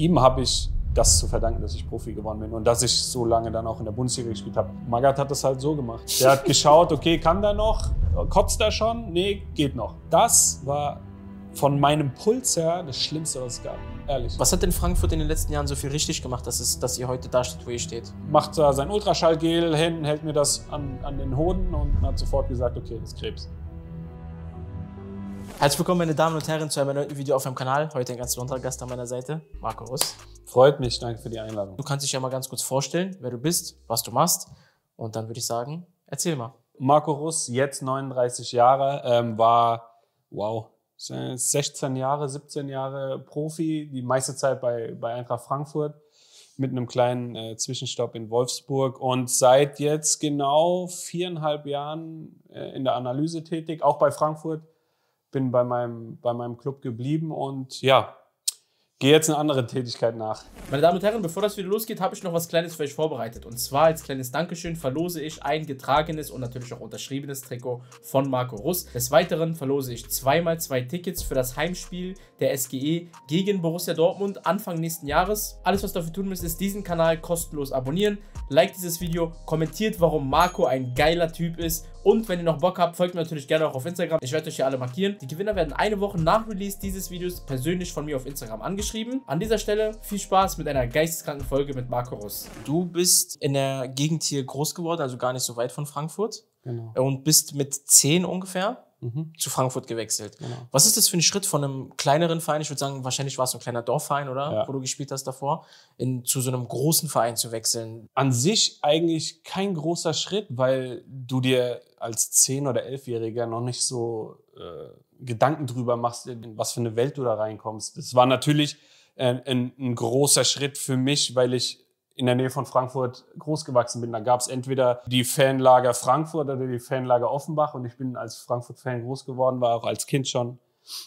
ihm habe ich das zu verdanken, dass ich Profi geworden bin und dass ich so lange dann auch in der Bundesliga gespielt habe. Magath hat das halt so gemacht. Der hat geschaut, okay, kann der noch? Kotzt er schon? Nee, geht noch. Das war von meinem Puls her das Schlimmste, was es gab. Ehrlich. Was hat denn Frankfurt in den letzten Jahren so viel richtig gemacht, dass, es, dass ihr heute da steht, wo ihr steht? Macht da sein Ultraschallgel hin, hält mir das an, an den Hoden und hat sofort gesagt, okay, das ist Krebs. Herzlich willkommen, meine Damen und Herren, zu einem neuen Video auf meinem Kanal. Heute ein ganz besonderer Gast an meiner Seite, Marco Russ. Freut mich, danke für die Einladung. Du kannst dich ja mal ganz kurz vorstellen, wer du bist, was du machst. Und dann würde ich sagen, erzähl mal. Marco Russ, jetzt 39 Jahre, ähm, war, wow, 16 Jahre, 17 Jahre Profi, die meiste Zeit bei, bei Eintracht Frankfurt mit einem kleinen äh, Zwischenstopp in Wolfsburg und seit jetzt genau viereinhalb Jahren äh, in der Analyse tätig, auch bei Frankfurt bin bei meinem, bei meinem Club geblieben und ja, gehe jetzt eine andere Tätigkeit nach. Meine Damen und Herren, bevor das wieder losgeht, habe ich noch was Kleines für euch vorbereitet. Und zwar als kleines Dankeschön verlose ich ein getragenes und natürlich auch unterschriebenes Trikot von Marco Russ. Des Weiteren verlose ich zweimal zwei Tickets für das Heimspiel der SGE gegen Borussia Dortmund Anfang nächsten Jahres. Alles, was dafür tun müsst, ist diesen Kanal kostenlos abonnieren, like dieses Video, kommentiert, warum Marco ein geiler Typ ist und wenn ihr noch Bock habt, folgt mir natürlich gerne auch auf Instagram. Ich werde euch hier alle markieren. Die Gewinner werden eine Woche nach Release dieses Videos persönlich von mir auf Instagram angeschrieben. An dieser Stelle viel Spaß mit einer geisteskranken Folge mit Marco Russ. Du bist in der Gegend hier groß geworden, also gar nicht so weit von Frankfurt. Genau. Und bist mit 10 ungefähr mhm. zu Frankfurt gewechselt. Genau. Was ist das für ein Schritt von einem kleineren Verein? Ich würde sagen, wahrscheinlich war es ein kleiner Dorfverein, oder? Ja. Wo du gespielt hast davor, in, zu so einem großen Verein zu wechseln. An sich eigentlich kein großer Schritt, weil du dir als 10- oder 11-Jähriger noch nicht so äh, Gedanken drüber machst, in was für eine Welt du da reinkommst. Das war natürlich äh, ein, ein großer Schritt für mich, weil ich in der Nähe von Frankfurt groß gewachsen bin. Da gab es entweder die Fanlager Frankfurt oder die Fanlager Offenbach und ich bin als Frankfurt-Fan groß geworden, war auch als Kind schon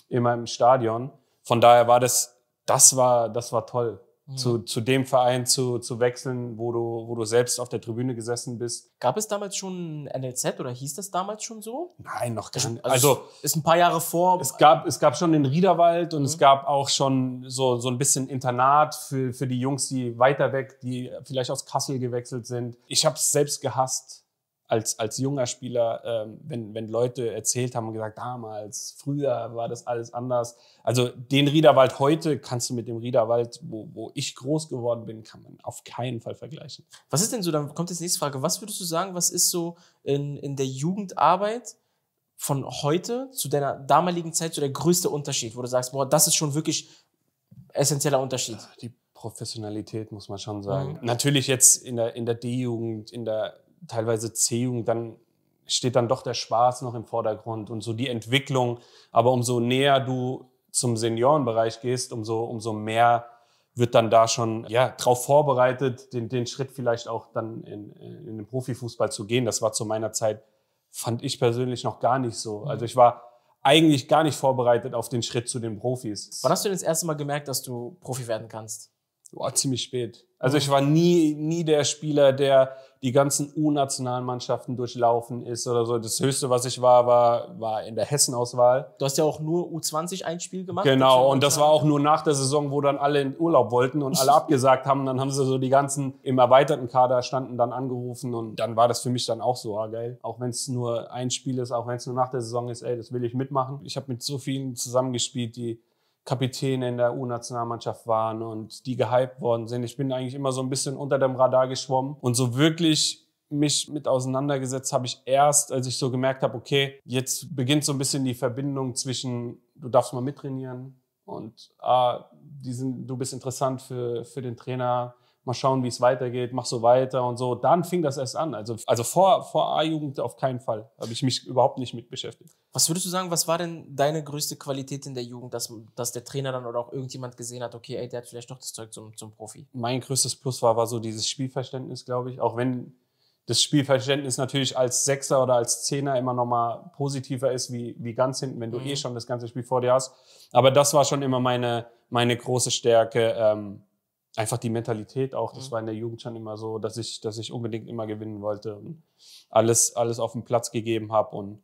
immer im Stadion. Von daher war das, das war, das war toll. Zu, zu dem Verein zu, zu wechseln, wo du, wo du selbst auf der Tribüne gesessen bist. Gab es damals schon NLZ oder hieß das damals schon so? Nein, noch gar nicht. Also, also ist ein paar Jahre vor. Es gab, es gab schon den Riederwald und mhm. es gab auch schon so, so ein bisschen Internat für, für die Jungs, die weiter weg, die vielleicht aus Kassel gewechselt sind. Ich habe es selbst gehasst als, als junger Spieler, ähm, wenn, wenn Leute erzählt haben und gesagt, damals, früher war das alles anders. Also den Riederwald heute kannst du mit dem Riederwald, wo, wo ich groß geworden bin, kann man auf keinen Fall vergleichen. Was ist denn so, dann kommt jetzt die nächste Frage, was würdest du sagen, was ist so in, in der Jugendarbeit von heute zu deiner damaligen Zeit so der größte Unterschied, wo du sagst, boah, das ist schon wirklich essentieller Unterschied? Die Professionalität, muss man schon mhm. sagen. Mhm. Natürlich jetzt in der, in der D-Jugend, in der teilweise C-Jugend, dann steht dann doch der Spaß noch im Vordergrund und so die Entwicklung. Aber umso näher du zum Seniorenbereich gehst, umso, umso mehr wird dann da schon ja, darauf vorbereitet, den, den Schritt vielleicht auch dann in, in den Profifußball zu gehen. Das war zu meiner Zeit, fand ich persönlich noch gar nicht so. Mhm. Also ich war eigentlich gar nicht vorbereitet auf den Schritt zu den Profis. Wann hast du denn das erste Mal gemerkt, dass du Profi werden kannst? oh, ziemlich spät. Also ich mhm. war nie, nie der Spieler, der die ganzen U-Nationalmannschaften durchlaufen ist oder so. Das Höchste, was ich war, war, war in der Hessen-Auswahl. Du hast ja auch nur U20 ein Spiel gemacht. Genau, und das war auch nur nach der Saison, wo dann alle in Urlaub wollten und alle abgesagt haben. Dann haben sie so die ganzen im erweiterten Kader standen dann angerufen und dann war das für mich dann auch so, ah, geil. Auch wenn es nur ein Spiel ist, auch wenn es nur nach der Saison ist, ey, das will ich mitmachen. Ich habe mit so vielen zusammengespielt, die Kapitäne in der U-Nationalmannschaft waren und die gehypt worden sind. Ich bin eigentlich immer so ein bisschen unter dem Radar geschwommen und so wirklich mich mit auseinandergesetzt habe ich erst, als ich so gemerkt habe, okay, jetzt beginnt so ein bisschen die Verbindung zwischen, du darfst mal mittrainieren und ah, die sind, du bist interessant für, für den Trainer, mal schauen, wie es weitergeht, mach so weiter und so. Dann fing das erst an. Also, also vor, vor A-Jugend auf keinen Fall habe ich mich überhaupt nicht mit beschäftigt. Was würdest du sagen, was war denn deine größte Qualität in der Jugend, dass, dass der Trainer dann oder auch irgendjemand gesehen hat, okay, ey, der hat vielleicht doch das Zeug zum, zum Profi? Mein größtes Plus war, war so dieses Spielverständnis, glaube ich. Auch wenn das Spielverständnis natürlich als Sechser oder als Zehner immer nochmal positiver ist, wie, wie ganz hinten, wenn du mhm. eh schon das ganze Spiel vor dir hast. Aber das war schon immer meine, meine große Stärke. Ähm, einfach die Mentalität auch, das mhm. war in der Jugend schon immer so, dass ich, dass ich unbedingt immer gewinnen wollte und alles, alles auf den Platz gegeben habe und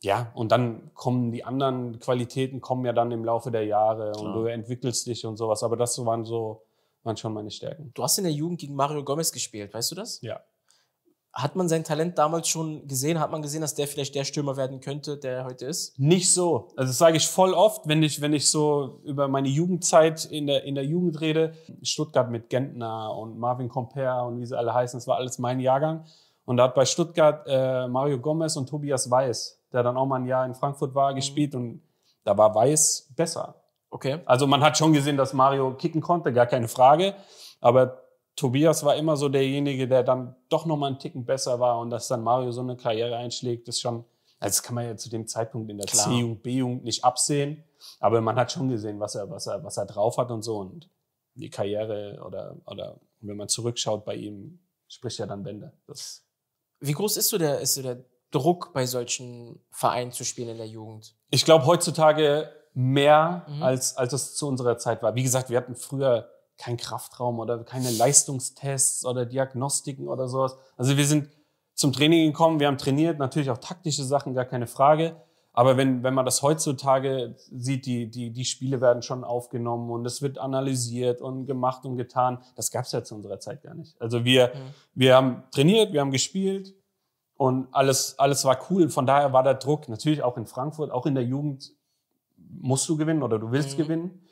ja, und dann kommen die anderen Qualitäten kommen ja dann im Laufe der Jahre und du entwickelst dich und sowas. Aber das waren so, waren schon meine Stärken. Du hast in der Jugend gegen Mario Gomez gespielt, weißt du das? Ja. Hat man sein Talent damals schon gesehen? Hat man gesehen, dass der vielleicht der Stürmer werden könnte, der er heute ist? Nicht so. Also das sage ich voll oft, wenn ich, wenn ich so über meine Jugendzeit in der, in der Jugend rede. Stuttgart mit Gentner und Marvin Comper und wie sie alle heißen, das war alles mein Jahrgang. Und da hat bei Stuttgart äh, Mario Gomez und Tobias Weiß, der dann auch mal ein Jahr in Frankfurt war, mhm. gespielt und da war Weiß besser. Okay. Also man hat schon gesehen, dass Mario kicken konnte, gar keine Frage. Aber Tobias war immer so derjenige, der dann doch nochmal einen Ticken besser war und dass dann Mario so eine Karriere einschlägt, ist schon, also das kann man ja zu dem Zeitpunkt in der C-Jugend, B-Jugend nicht absehen, aber man hat schon gesehen, was er, was er, was er drauf hat und so und die Karriere oder, oder wenn man zurückschaut bei ihm, spricht ja dann Bände. Das Wie groß ist so der, ist so der Druck bei solchen Vereinen zu spielen in der Jugend? Ich glaube heutzutage mehr, mhm. als, als es zu unserer Zeit war. Wie gesagt, wir hatten früher kein Kraftraum oder keine Leistungstests oder Diagnostiken oder sowas. Also wir sind zum Training gekommen, wir haben trainiert, natürlich auch taktische Sachen, gar keine Frage. Aber wenn, wenn man das heutzutage sieht, die, die, die Spiele werden schon aufgenommen und es wird analysiert und gemacht und getan. Das gab es ja zu unserer Zeit gar nicht. Also wir, mhm. wir haben trainiert, wir haben gespielt und alles, alles war cool. Von daher war der Druck natürlich auch in Frankfurt, auch in der Jugend musst du gewinnen oder du willst mhm. gewinnen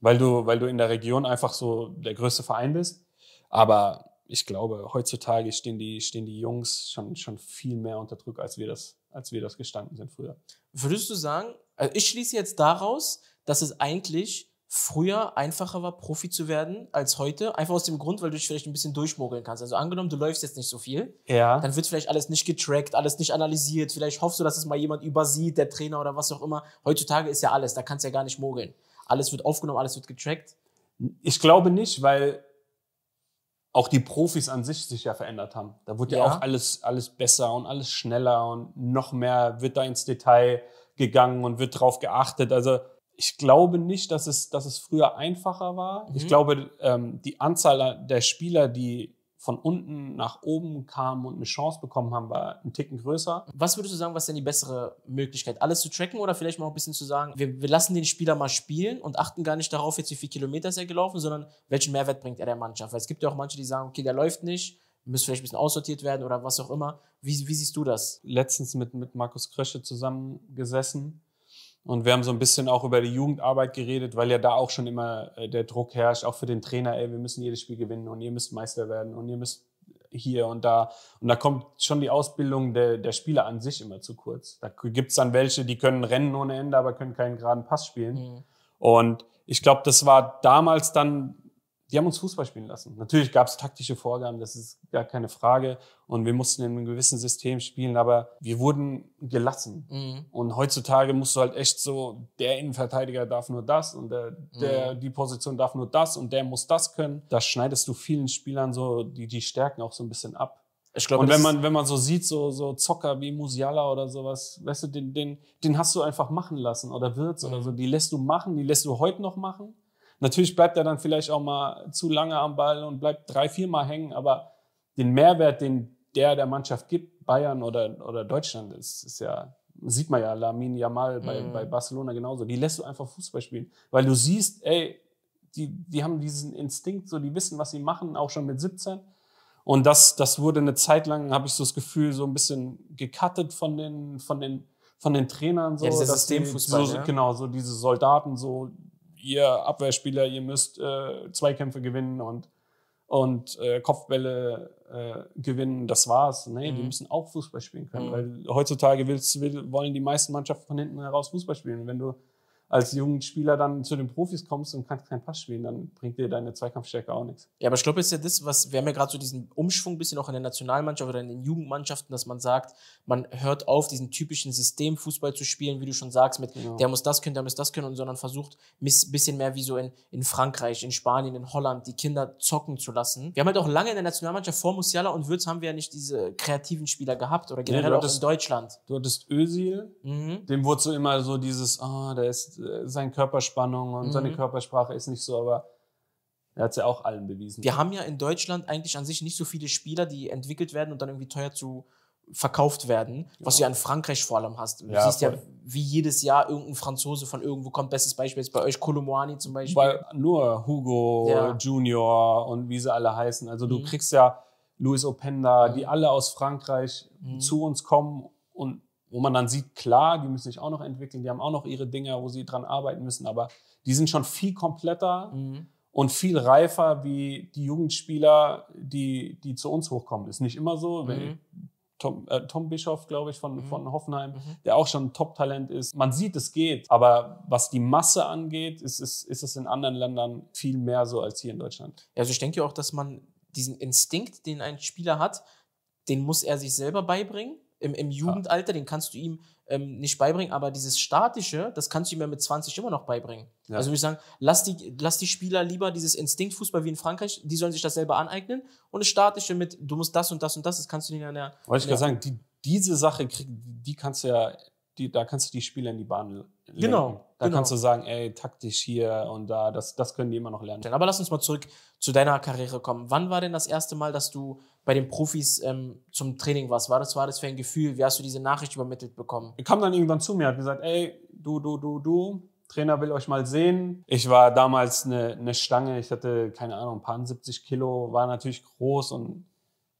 weil du, weil du in der Region einfach so der größte Verein bist. Aber ich glaube, heutzutage stehen die, stehen die Jungs schon, schon viel mehr unter Druck, als wir, das, als wir das gestanden sind früher. Würdest du sagen, also ich schließe jetzt daraus, dass es eigentlich früher einfacher war, Profi zu werden als heute. Einfach aus dem Grund, weil du dich vielleicht ein bisschen durchmogeln kannst. Also angenommen, du läufst jetzt nicht so viel, ja. dann wird vielleicht alles nicht getrackt, alles nicht analysiert. Vielleicht hoffst du, dass es mal jemand übersieht, der Trainer oder was auch immer. Heutzutage ist ja alles, da kannst du ja gar nicht mogeln alles wird aufgenommen, alles wird getrackt? Ich glaube nicht, weil auch die Profis an sich sich ja verändert haben. Da wurde ja, ja auch alles, alles besser und alles schneller und noch mehr wird da ins Detail gegangen und wird drauf geachtet. Also ich glaube nicht, dass es, dass es früher einfacher war. Mhm. Ich glaube, ähm, die Anzahl der Spieler, die von unten nach oben kamen und eine Chance bekommen haben, war ein Ticken größer. Was würdest du sagen, was ist denn die bessere Möglichkeit? Alles zu tracken oder vielleicht mal ein bisschen zu sagen, wir, wir lassen den Spieler mal spielen und achten gar nicht darauf, jetzt wie viele Kilometer ist er gelaufen, sondern welchen Mehrwert bringt er der Mannschaft? Weil es gibt ja auch manche, die sagen, okay, der läuft nicht, müsste vielleicht ein bisschen aussortiert werden oder was auch immer. Wie, wie siehst du das? Letztens mit, mit Markus Krösche zusammengesessen und wir haben so ein bisschen auch über die Jugendarbeit geredet, weil ja da auch schon immer äh, der Druck herrscht, auch für den Trainer, ey, wir müssen jedes Spiel gewinnen und ihr müsst Meister werden und ihr müsst hier und da. Und da kommt schon die Ausbildung der, der Spieler an sich immer zu kurz. Da gibt es dann welche, die können rennen ohne Ende, aber können keinen geraden Pass spielen. Mhm. Und ich glaube, das war damals dann die haben uns Fußball spielen lassen. Natürlich gab es taktische Vorgaben, das ist gar keine Frage. Und wir mussten in einem gewissen System spielen, aber wir wurden gelassen. Mhm. Und heutzutage musst du halt echt so, der Innenverteidiger darf nur das und der, der mhm. die Position darf nur das und der muss das können. Da schneidest du vielen Spielern so die, die Stärken auch so ein bisschen ab. Ich Glaub, und wenn man, wenn man so sieht, so, so Zocker wie Musiala oder sowas, weißt du, den, den, den hast du einfach machen lassen oder wird's mhm. oder so. Die lässt du machen, die lässt du heute noch machen. Natürlich bleibt er dann vielleicht auch mal zu lange am Ball und bleibt drei, vier Mal hängen, aber den Mehrwert, den der der Mannschaft gibt, Bayern oder, oder Deutschland, ist, ist ja, sieht man ja, Lamin Yamal bei, mhm. bei Barcelona genauso, die lässt du einfach Fußball spielen, weil du siehst, ey, die, die haben diesen Instinkt, so die wissen, was sie machen, auch schon mit 17. Und das, das wurde eine Zeit lang, habe ich so das Gefühl, so ein bisschen gecuttet von den, von den, von den Trainern. So, ja, dieses Systemfußball. So, ja. Ne? Genau, so diese Soldaten, so ihr Abwehrspieler, ihr müsst äh, Zweikämpfe gewinnen und, und äh, Kopfbälle äh, gewinnen, das war's. Nee, mhm. die müssen auch Fußball spielen können, mhm. weil heutzutage willst, will, wollen die meisten Mannschaften von hinten heraus Fußball spielen. Wenn du als Jugendspieler dann zu den Profis kommst und kannst keinen Pass spielen, dann bringt dir deine Zweikampfstärke auch nichts. Ja, aber ich glaube, ist ja das, was wir haben ja gerade so diesen Umschwung ein bisschen auch in der Nationalmannschaft oder in den Jugendmannschaften, dass man sagt, man hört auf, diesen typischen Systemfußball zu spielen, wie du schon sagst, mit genau. der muss das können, der muss das können, und sondern versucht, ein bisschen mehr wie so in, in Frankreich, in Spanien, in Holland, die Kinder zocken zu lassen. Wir haben halt auch lange in der Nationalmannschaft vor Musiala und Würz haben wir ja nicht diese kreativen Spieler gehabt oder generell nee, hattest, auch in Deutschland. Du hattest Özil, mhm. dem wurde so immer so dieses, ah, oh, der ist äh, seine Körperspannung und mhm. seine Körpersprache ist nicht so, aber er hat es ja auch allen bewiesen. Wir haben ja in Deutschland eigentlich an sich nicht so viele Spieler, die entwickelt werden und dann irgendwie teuer zu verkauft werden, ja. was du ja in Frankreich vor allem hast. Du ja, siehst voll. ja, wie jedes Jahr irgendein Franzose von irgendwo kommt. Bestes Beispiel ist bei euch Colomboani zum Beispiel. Weil nur Hugo ja. Junior und wie sie alle heißen. Also du mhm. kriegst ja Louis Openda, die mhm. alle aus Frankreich mhm. zu uns kommen und wo man dann sieht, klar, die müssen sich auch noch entwickeln, die haben auch noch ihre Dinge, wo sie dran arbeiten müssen, aber die sind schon viel kompletter mhm. und viel reifer wie die Jugendspieler, die, die zu uns hochkommen. Ist nicht immer so. Mhm. Tom, äh, Tom Bischoff, glaube ich, von, mhm. von Hoffenheim, mhm. der auch schon ein Top-Talent ist. Man sieht, es geht. Aber was die Masse angeht, ist, ist, ist es in anderen Ländern viel mehr so als hier in Deutschland. Also ich denke auch, dass man diesen Instinkt, den ein Spieler hat, den muss er sich selber beibringen im, im Jugendalter, den kannst du ihm ähm, nicht beibringen, aber dieses Statische, das kannst du ihm ja mit 20 immer noch beibringen. Ja. Also würde ich sagen, lass die, lass die Spieler lieber dieses Instinktfußball wie in Frankreich, die sollen sich das selber aneignen und das Statische mit, du musst das und das und das, das kannst du denen ja in Wollte ich gerade sagen, die, diese Sache, krieg, die kannst du ja, die, da kannst du die Spieler in die Bahn lenken. Genau. Da genau. kannst du sagen, ey, taktisch hier und da, das, das können die immer noch lernen. Aber lass uns mal zurück zu deiner Karriere kommen. Wann war denn das erste Mal, dass du bei den Profis ähm, zum Training warst. War das, war das für ein Gefühl? Wie hast du diese Nachricht übermittelt bekommen? Er kam dann irgendwann zu mir, hat gesagt, ey, du, du, du, du, Trainer will euch mal sehen. Ich war damals eine, eine Stange, ich hatte, keine Ahnung, ein paar 70 Kilo, war natürlich groß und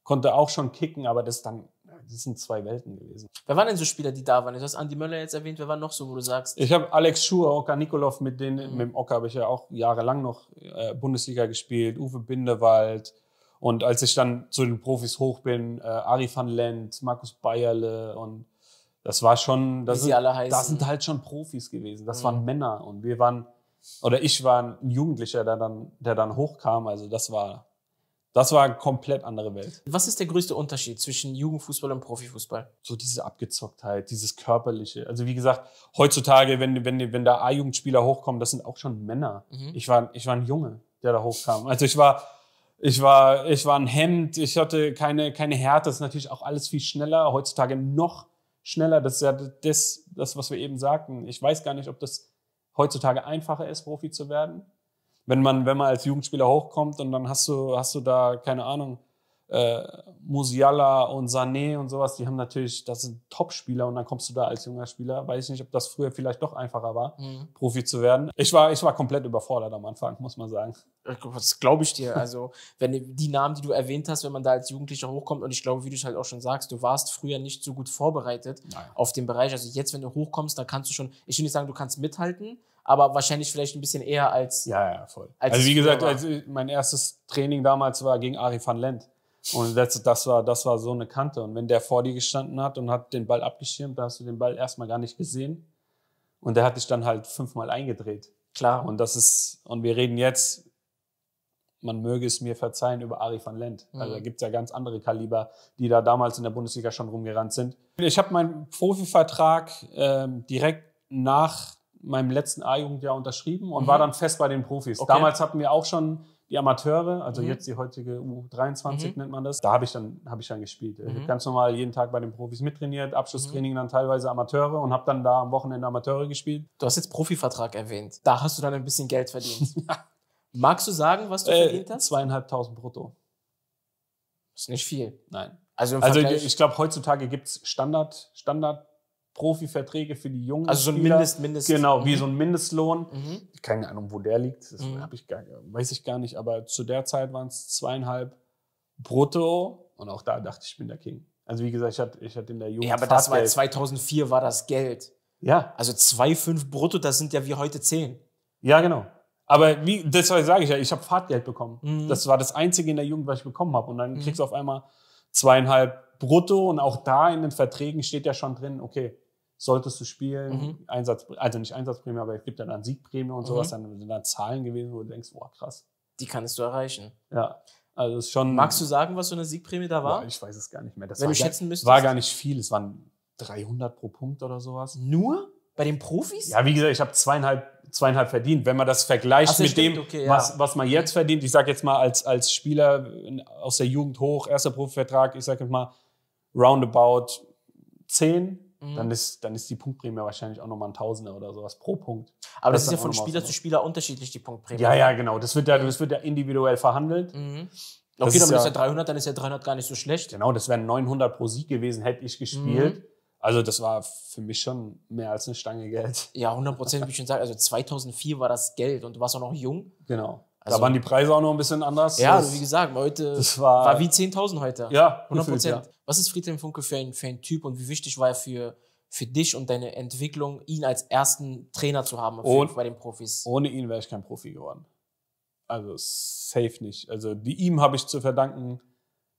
konnte auch schon kicken, aber das dann das sind zwei Welten gewesen. Wer waren denn so Spieler, die da waren? Du hast Andi Möller jetzt erwähnt, wer war noch so, wo du sagst? Ich habe Alex Schur, Oka Nikolov, mit denen, mhm. mit dem Oka habe ich ja auch jahrelang noch äh, Bundesliga gespielt, Uwe Bindewald, und als ich dann zu den Profis hoch bin, äh, Ari van Lent, Markus Bayerle und das war schon, das, sind, das sind halt schon Profis gewesen. Das mhm. waren Männer und wir waren, oder ich war ein Jugendlicher, der dann, der dann hochkam. Also das war, das war eine komplett andere Welt. Was ist der größte Unterschied zwischen Jugendfußball und Profifußball? So diese Abgezocktheit, dieses Körperliche. Also wie gesagt, heutzutage, wenn, wenn, wenn da A-Jugendspieler hochkommen, das sind auch schon Männer. Mhm. Ich, war, ich war ein Junge, der da hochkam. Also ich war ich war, ich war ein Hemd, ich hatte keine, keine Härte. Das ist natürlich auch alles viel schneller, heutzutage noch schneller. Das ist ja das, das, was wir eben sagten. Ich weiß gar nicht, ob das heutzutage einfacher ist, Profi zu werden. Wenn man, wenn man als Jugendspieler hochkommt und dann hast du, hast du da, keine Ahnung, äh, Musiala und Sané und sowas, die haben natürlich, das sind Top-Spieler und dann kommst du da als junger Spieler. Weiß ich nicht, ob das früher vielleicht doch einfacher war, mhm. Profi zu werden. Ich war, ich war komplett überfordert am Anfang, muss man sagen. Das glaube ich dir. Also, wenn die Namen, die du erwähnt hast, wenn man da als Jugendlicher hochkommt, und ich glaube, wie du es halt auch schon sagst, du warst früher nicht so gut vorbereitet Nein. auf den Bereich. Also jetzt, wenn du hochkommst, dann kannst du schon, ich will nicht sagen, du kannst mithalten, aber wahrscheinlich vielleicht ein bisschen eher als. Ja, ja, voll. Als also wie gesagt, als äh, mein erstes Training damals war gegen Ari van Lent. Und das, das, war, das war so eine Kante. Und wenn der vor dir gestanden hat und hat den Ball abgeschirmt, da hast du den Ball erstmal gar nicht gesehen. Und der hat dich dann halt fünfmal eingedreht. Klar. Und das ist, und wir reden jetzt, man möge es mir verzeihen, über Ari van Lent. Also mhm. Also da gibt es ja ganz andere Kaliber, die da damals in der Bundesliga schon rumgerannt sind. Ich habe meinen Profivertrag ähm, direkt nach meinem letzten A-Jugendjahr unterschrieben und mhm. war dann fest bei den Profis. Okay. Damals hatten wir auch schon die Amateure, also mhm. jetzt die heutige U23 mhm. nennt man das, da habe ich, dann, hab ich dann gespielt. Äh, mhm. Ich habe ganz normal jeden Tag bei den Profis mittrainiert, Abschlusstraining mhm. dann teilweise Amateure und habe dann da am Wochenende Amateure gespielt. Du hast jetzt Profivertrag erwähnt. Da hast du dann ein bisschen Geld verdient. Magst du sagen, was du äh, verdient hast? Zweieinhalbtausend brutto. Ist nicht viel. Nein. Also, also ich glaube, heutzutage gibt es Standard, Standard Profiverträge für die jungen Also so ein Mindest, Mindest. Genau, wie mhm. so ein Mindestlohn. Mhm. Keine Ahnung, wo der liegt, das mhm. ich gar, weiß ich gar nicht. Aber zu der Zeit waren es zweieinhalb brutto und auch da dachte ich, ich bin der King. Also wie gesagt, ich hatte, ich hatte in der Jugend. Ja, aber Fahrgeld. das war 2004 war das Geld. Ja. Also 2,5 brutto, das sind ja wie heute 10. Ja, genau. Aber wie, deshalb sage ich ja, ich habe Fahrtgeld bekommen. Mhm. Das war das Einzige in der Jugend, was ich bekommen habe. Und dann mhm. kriegst du auf einmal zweieinhalb brutto und auch da in den Verträgen steht ja schon drin, okay, solltest du spielen, mhm. Einsatz, also nicht Einsatzprämie, aber es gibt dann eine Siegprämie und sowas, mhm. dann sind dann Zahlen gewesen, wo du denkst, boah, krass. Die kannst du erreichen. Ja. Also ist schon. Magst du sagen, was so eine Siegprämie da war? Boah, ich weiß es gar nicht mehr. Das Wenn war, du schätzen müsstest. War gar nicht viel, es waren 300 pro Punkt oder sowas. Nur? Bei den Profis? Ja, wie gesagt, ich habe zweieinhalb, zweieinhalb verdient. Wenn man das vergleicht so, mit stimmt, dem, okay, ja. was, was man jetzt verdient, ich sage jetzt mal als, als Spieler aus der Jugend hoch, erster Profivertrag, ich sage jetzt mal roundabout 10, Mhm. Dann, ist, dann ist die Punktprämie wahrscheinlich auch nochmal ein Tausender oder sowas pro Punkt. Aber das, das ist ja von Spieler zu Spieler unterschiedlich, die Punktprämie. Ja, ja, genau. Das wird ja, das wird ja individuell verhandelt. Mhm. Okay, das dann ist ja, 300, dann ist ja 300 gar nicht so schlecht. Genau, das wären 900 pro Sieg gewesen, hätte ich gespielt. Mhm. Also das war für mich schon mehr als eine Stange Geld. Ja, 100 Prozent, wie ich schon sage. Also 2004 war das Geld und du warst auch noch jung. Genau. Also, da waren die Preise auch noch ein bisschen anders. Ja, also wie gesagt, heute das war, war wie 10.000 heute. Ja, 100 Prozent. Ja. Was ist Friedhelm Funke für ein, für ein Typ und wie wichtig war er für, für dich und deine Entwicklung, ihn als ersten Trainer zu haben und, bei den Profis? Ohne ihn wäre ich kein Profi geworden. Also safe nicht. Also die, ihm habe ich zu verdanken,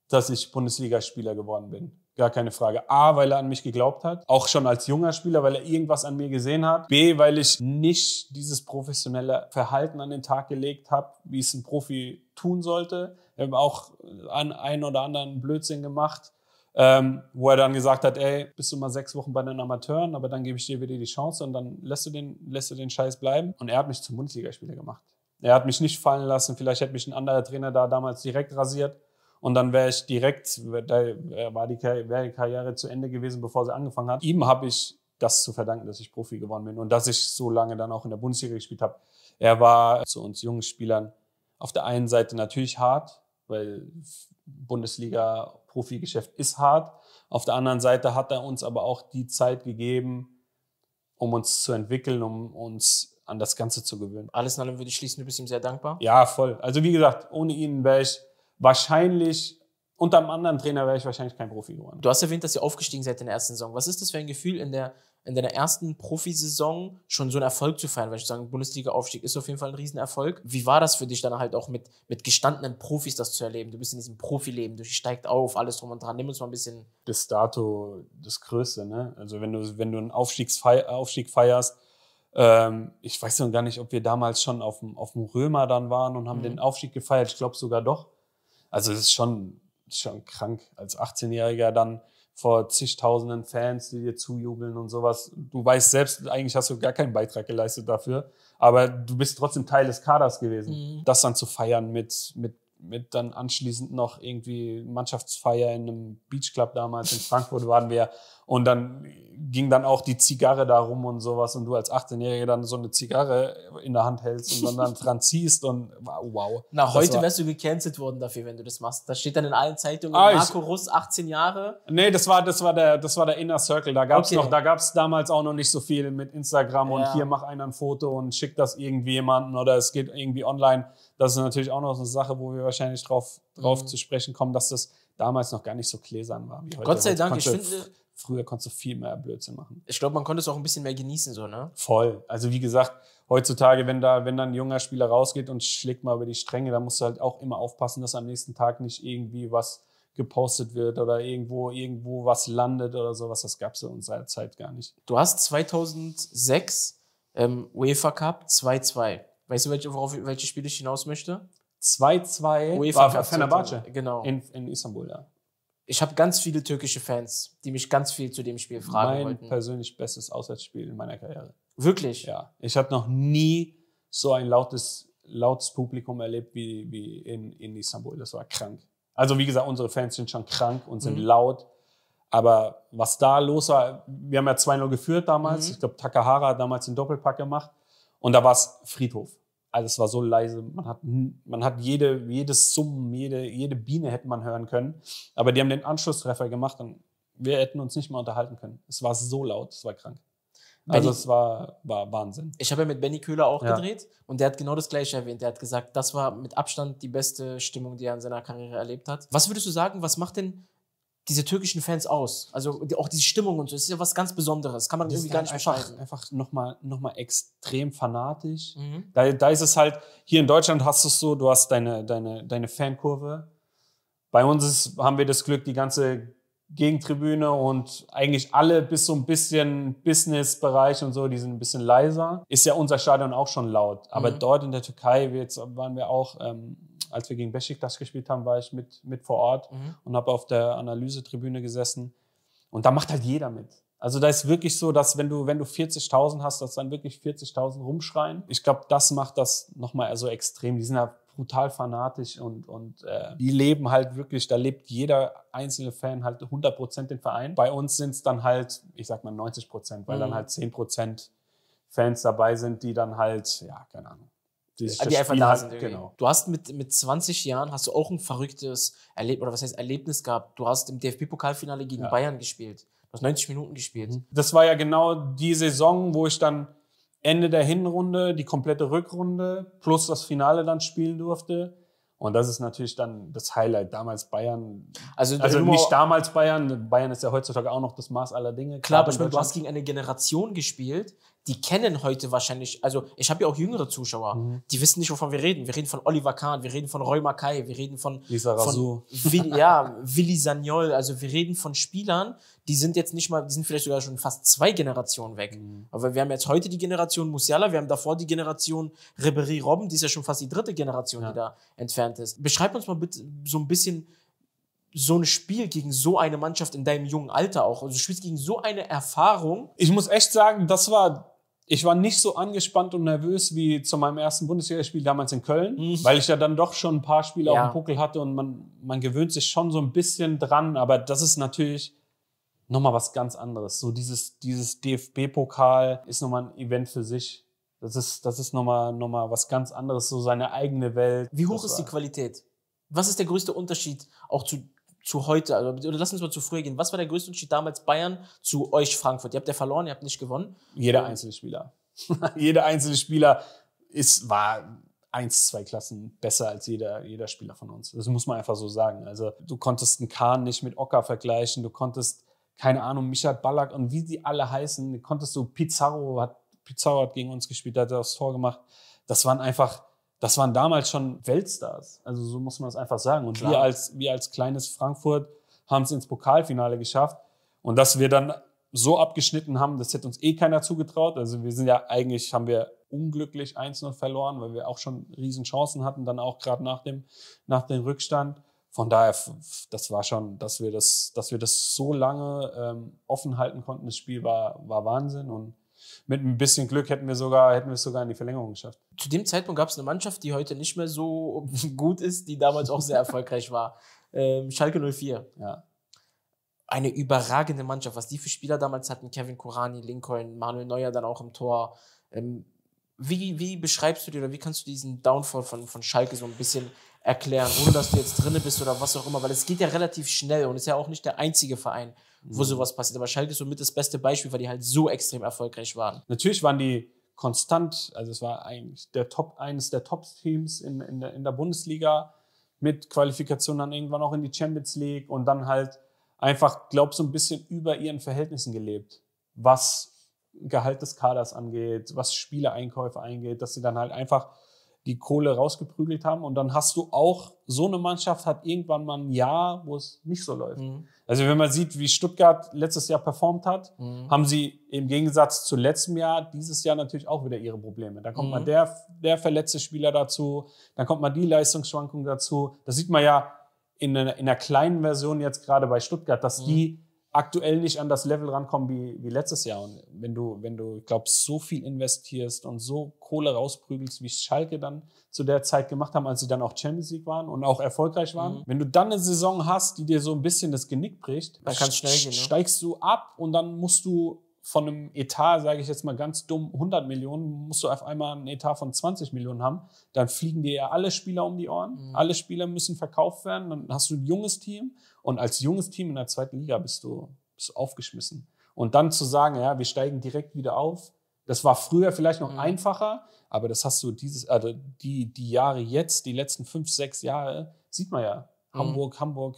dass ich Bundesligaspieler geworden bin. Gar keine Frage. A, weil er an mich geglaubt hat, auch schon als junger Spieler, weil er irgendwas an mir gesehen hat. B, weil ich nicht dieses professionelle Verhalten an den Tag gelegt habe, wie es ein Profi tun sollte. Wir haben auch an einen oder anderen Blödsinn gemacht. Ähm, wo er dann gesagt hat, ey, bist du mal sechs Wochen bei den Amateuren, aber dann gebe ich dir wieder die Chance und dann lässt du den, lässt du den Scheiß bleiben. Und er hat mich zum Bundesligaspieler gemacht. Er hat mich nicht fallen lassen. Vielleicht hätte mich ein anderer Trainer da damals direkt rasiert. Und dann wäre ich direkt, da war die, wäre die Karriere zu Ende gewesen, bevor sie angefangen hat. Ihm habe ich das zu verdanken, dass ich Profi geworden bin und dass ich so lange dann auch in der Bundesliga gespielt habe. Er war zu uns jungen Spielern auf der einen Seite natürlich hart, weil Bundesliga-Profi-Geschäft ist hart. Auf der anderen Seite hat er uns aber auch die Zeit gegeben, um uns zu entwickeln, um uns an das Ganze zu gewöhnen. Alles in allem würde ich schließen, du bist ihm sehr dankbar. Ja, voll. Also wie gesagt, ohne ihn wäre ich wahrscheinlich unter einem anderen Trainer wäre ich wahrscheinlich kein Profi geworden. Du hast erwähnt, dass ihr aufgestiegen seid in der ersten Saison. Was ist das für ein Gefühl, in, der, in deiner ersten Profisaison schon so einen Erfolg zu feiern? Weil ich sage, Bundesliga-Aufstieg ist auf jeden Fall ein Riesenerfolg. Wie war das für dich dann halt auch mit, mit gestandenen Profis das zu erleben? Du bist in diesem Profileben, du steigst auf, alles drum und dran. Nimm uns mal ein bisschen. Bis dato das Größte, ne? Also wenn du, wenn du einen Aufstiegsfei Aufstieg feierst, ähm, ich weiß noch gar nicht, ob wir damals schon auf dem, auf dem Römer dann waren und haben mhm. den Aufstieg gefeiert. Ich glaube sogar doch. Also es ist schon, schon krank, als 18-Jähriger dann vor zigtausenden Fans, die dir zujubeln und sowas. Du weißt selbst, eigentlich hast du gar keinen Beitrag geleistet dafür, aber du bist trotzdem Teil des Kaders gewesen. Mhm. Das dann zu feiern mit, mit mit dann anschließend noch irgendwie Mannschaftsfeier in einem Beachclub damals in Frankfurt waren wir. Und dann ging dann auch die Zigarre da rum und sowas. Und du als 18-Jähriger dann so eine Zigarre in der Hand hältst und dann, dann dran ziehst und wow. Na, heute wärst du gecancelt worden dafür, wenn du das machst. Da steht dann in allen Zeitungen ah, Marco Russ, 18 Jahre. Nee, das war, das war, der, das war der Inner Circle. Da gab es okay. da damals auch noch nicht so viel mit Instagram ja. und hier mach einer ein Foto und schick das irgendwie jemanden oder es geht irgendwie online das ist natürlich auch noch so eine Sache, wo wir wahrscheinlich drauf, drauf mhm. zu sprechen kommen, dass das damals noch gar nicht so gläsern war wie heute. Gott sei Dank, ich finde. Früher konntest du viel mehr Blödsinn machen. Ich glaube, man konnte es auch ein bisschen mehr genießen, so, ne? Voll. Also, wie gesagt, heutzutage, wenn da, wenn da ein junger Spieler rausgeht und schlägt mal über die Stränge, dann musst du halt auch immer aufpassen, dass am nächsten Tag nicht irgendwie was gepostet wird oder irgendwo irgendwo was landet oder sowas. Das gab es in unserer Zeit gar nicht. Du hast 2006 ähm, UEFA Cup 2-2. Weißt du, welche, worauf, welche Spiele ich hinaus möchte? 2-2 UEFA Cup Fenerbahce. Genau. In, in Istanbul, ja. Ich habe ganz viele türkische Fans, die mich ganz viel zu dem Spiel fragen mein wollten. Mein persönlich bestes Auswärtsspiel in meiner Karriere. Wirklich? Ja. Ich habe noch nie so ein lautes, lautes Publikum erlebt wie, wie in, in Istanbul. Das war krank. Also wie gesagt, unsere Fans sind schon krank und sind mhm. laut. Aber was da los war, wir haben ja 2-0 geführt damals. Mhm. Ich glaube, Takahara hat damals den Doppelpack gemacht. Und da war es Friedhof also es war so leise, man hat, man hat jede, jedes Summen, jede, jede Biene hätte man hören können. Aber die haben den Anschlusstreffer gemacht und wir hätten uns nicht mal unterhalten können. Es war so laut, es war krank. Benny, also es war, war Wahnsinn. Ich habe ja mit Benny Köhler auch ja. gedreht und der hat genau das gleiche erwähnt. Er hat gesagt, das war mit Abstand die beste Stimmung, die er in seiner Karriere erlebt hat. Was würdest du sagen, was macht denn diese türkischen Fans aus. Also die, auch diese Stimmung und so. Das ist ja was ganz Besonderes. Kann man das irgendwie gar halt nicht einfach, beschreiben. Einfach nochmal noch mal extrem fanatisch. Mhm. Da, da ist es halt, hier in Deutschland hast du es so, du hast deine, deine, deine Fankurve. Bei uns ist, haben wir das Glück, die ganze Gegentribüne und eigentlich alle bis so ein bisschen Business-Bereich und so, die sind ein bisschen leiser. Ist ja unser Stadion auch schon laut. Aber mhm. dort in der Türkei, jetzt waren wir auch ähm, als wir gegen Besiktas gespielt haben, war ich mit, mit vor Ort mhm. und habe auf der Analysetribüne gesessen. Und da macht halt jeder mit. Also da ist wirklich so, dass wenn du, wenn du 40.000 hast, dass dann wirklich 40.000 rumschreien. Ich glaube, das macht das nochmal so extrem. Die sind ja brutal fanatisch und, und äh, die leben halt wirklich, da lebt jeder einzelne Fan halt 100% den Verein. Bei uns sind es dann halt, ich sag mal 90%, weil mhm. dann halt 10% Fans dabei sind, die dann halt, ja, keine Ahnung, die, die einfach Spiel da sind. Hat, genau. Du hast mit, mit 20 Jahren hast du auch ein verrücktes Erlebnis, oder was heißt Erlebnis gehabt. Du hast im DFB-Pokalfinale gegen ja. Bayern gespielt. Du hast 90 Minuten gespielt. Mhm. Das war ja genau die Saison, wo ich dann Ende der Hinrunde, die komplette Rückrunde plus das Finale dann spielen durfte. Und das ist natürlich dann das Highlight. Damals Bayern. Also, also nicht damals Bayern. Bayern ist ja heutzutage auch noch das Maß aller Dinge. Klar, aber du hast gegen eine Generation gespielt, die kennen heute wahrscheinlich, also ich habe ja auch jüngere Zuschauer, mhm. die wissen nicht, wovon wir reden. Wir reden von Oliver Kahn, wir reden von Roy Makai, wir reden von, Lisa von Willi, ja, Willi Sagnol. Also wir reden von Spielern, die sind jetzt nicht mal, die sind vielleicht sogar schon fast zwei Generationen weg. Mhm. Aber wir haben jetzt heute die Generation Musiala, wir haben davor die Generation Ribery Robben, die ist ja schon fast die dritte Generation, ja. die da entfernt ist. Beschreib uns mal bitte so ein bisschen so ein Spiel gegen so eine Mannschaft in deinem jungen Alter auch. Also du spielst gegen so eine Erfahrung. Ich muss echt sagen, das war ich war nicht so angespannt und nervös wie zu meinem ersten Bundesligaspiel damals in Köln, mhm. weil ich ja dann doch schon ein paar Spiele ja. auf dem Puckel hatte und man, man gewöhnt sich schon so ein bisschen dran, aber das ist natürlich nochmal was ganz anderes. So dieses, dieses DFB-Pokal ist nochmal ein Event für sich. Das ist, das ist nochmal, nochmal was ganz anderes, so seine eigene Welt. Wie hoch das ist war. die Qualität? Was ist der größte Unterschied auch zu zu heute, also, oder lass uns mal zu früher gehen. Was war der größte Unterschied damals Bayern zu euch Frankfurt? Ihr habt ja verloren, ihr habt nicht gewonnen. Jeder einzelne Spieler. jeder einzelne Spieler ist, war eins, zwei Klassen besser als jeder, jeder Spieler von uns. Das muss man einfach so sagen. Also du konntest einen Kahn nicht mit Ocker vergleichen, du konntest, keine Ahnung, Michael Ballack und wie die alle heißen, konntest du Pizarro hat, Pizarro hat gegen uns gespielt, hat das Tor gemacht. Das waren einfach das waren damals schon Weltstars. Also so muss man das einfach sagen. Und wir als, wir als kleines Frankfurt haben es ins Pokalfinale geschafft. Und dass wir dann so abgeschnitten haben, das hätte uns eh keiner zugetraut. Also wir sind ja eigentlich, haben wir unglücklich 1-0 verloren, weil wir auch schon riesen Chancen hatten, dann auch gerade nach dem, nach dem Rückstand. Von daher, das war schon, dass wir das, dass wir das so lange ähm, offen halten konnten, das Spiel war, war Wahnsinn. Und mit ein bisschen Glück hätten wir sogar hätten wir es sogar in die Verlängerung geschafft. Zu dem Zeitpunkt gab es eine Mannschaft, die heute nicht mehr so gut ist, die damals auch sehr erfolgreich war. Ähm, Schalke 04. Ja. Eine überragende Mannschaft, was die für Spieler damals hatten. Kevin Kurani, Lincoln, Manuel Neuer dann auch im Tor. Ähm, wie, wie beschreibst du dir oder wie kannst du diesen Downfall von, von Schalke so ein bisschen erklären, ohne dass du jetzt drinne bist oder was auch immer, weil es geht ja relativ schnell und ist ja auch nicht der einzige Verein, wo mhm. sowas passiert. Aber Schalke ist somit das beste Beispiel, weil die halt so extrem erfolgreich waren. Natürlich waren die konstant, also es war eigentlich der Top, eines der Top-Teams in, in, in der Bundesliga mit Qualifikation dann irgendwann auch in die Champions League und dann halt einfach, glaub, so ein bisschen über ihren Verhältnissen gelebt, was Gehalt des Kaders angeht, was Spieleeinkäufe angeht, dass sie dann halt einfach die Kohle rausgeprügelt haben. Und dann hast du auch, so eine Mannschaft hat irgendwann mal ein Jahr, wo es nicht so läuft. Mhm. Also wenn man sieht, wie Stuttgart letztes Jahr performt hat, mhm. haben sie im Gegensatz zu letztem Jahr dieses Jahr natürlich auch wieder ihre Probleme. Da kommt mhm. mal der, der verletzte Spieler dazu, dann kommt mal die Leistungsschwankung dazu. Das sieht man ja in einer, in einer kleinen Version jetzt gerade bei Stuttgart, dass mhm. die aktuell nicht an das Level rankommen wie, wie letztes Jahr. Und wenn du, wenn du, ich glaube, so viel investierst und so Kohle rausprügelst, wie Schalke dann zu der Zeit gemacht haben, als sie dann auch Champions League waren und auch erfolgreich waren, mhm. wenn du dann eine Saison hast, die dir so ein bisschen das Genick bricht, dann ne? steigst du ab und dann musst du von einem Etat, sage ich jetzt mal ganz dumm, 100 Millionen, musst du auf einmal einen Etat von 20 Millionen haben, dann fliegen dir ja alle Spieler um die Ohren, mhm. alle Spieler müssen verkauft werden, dann hast du ein junges Team und als junges Team in der zweiten Liga bist du, bist aufgeschmissen. Und dann zu sagen, ja, wir steigen direkt wieder auf, das war früher vielleicht noch mhm. einfacher, aber das hast du dieses, also die, die Jahre jetzt, die letzten fünf, sechs Jahre, sieht man ja. Mhm. Hamburg, Hamburg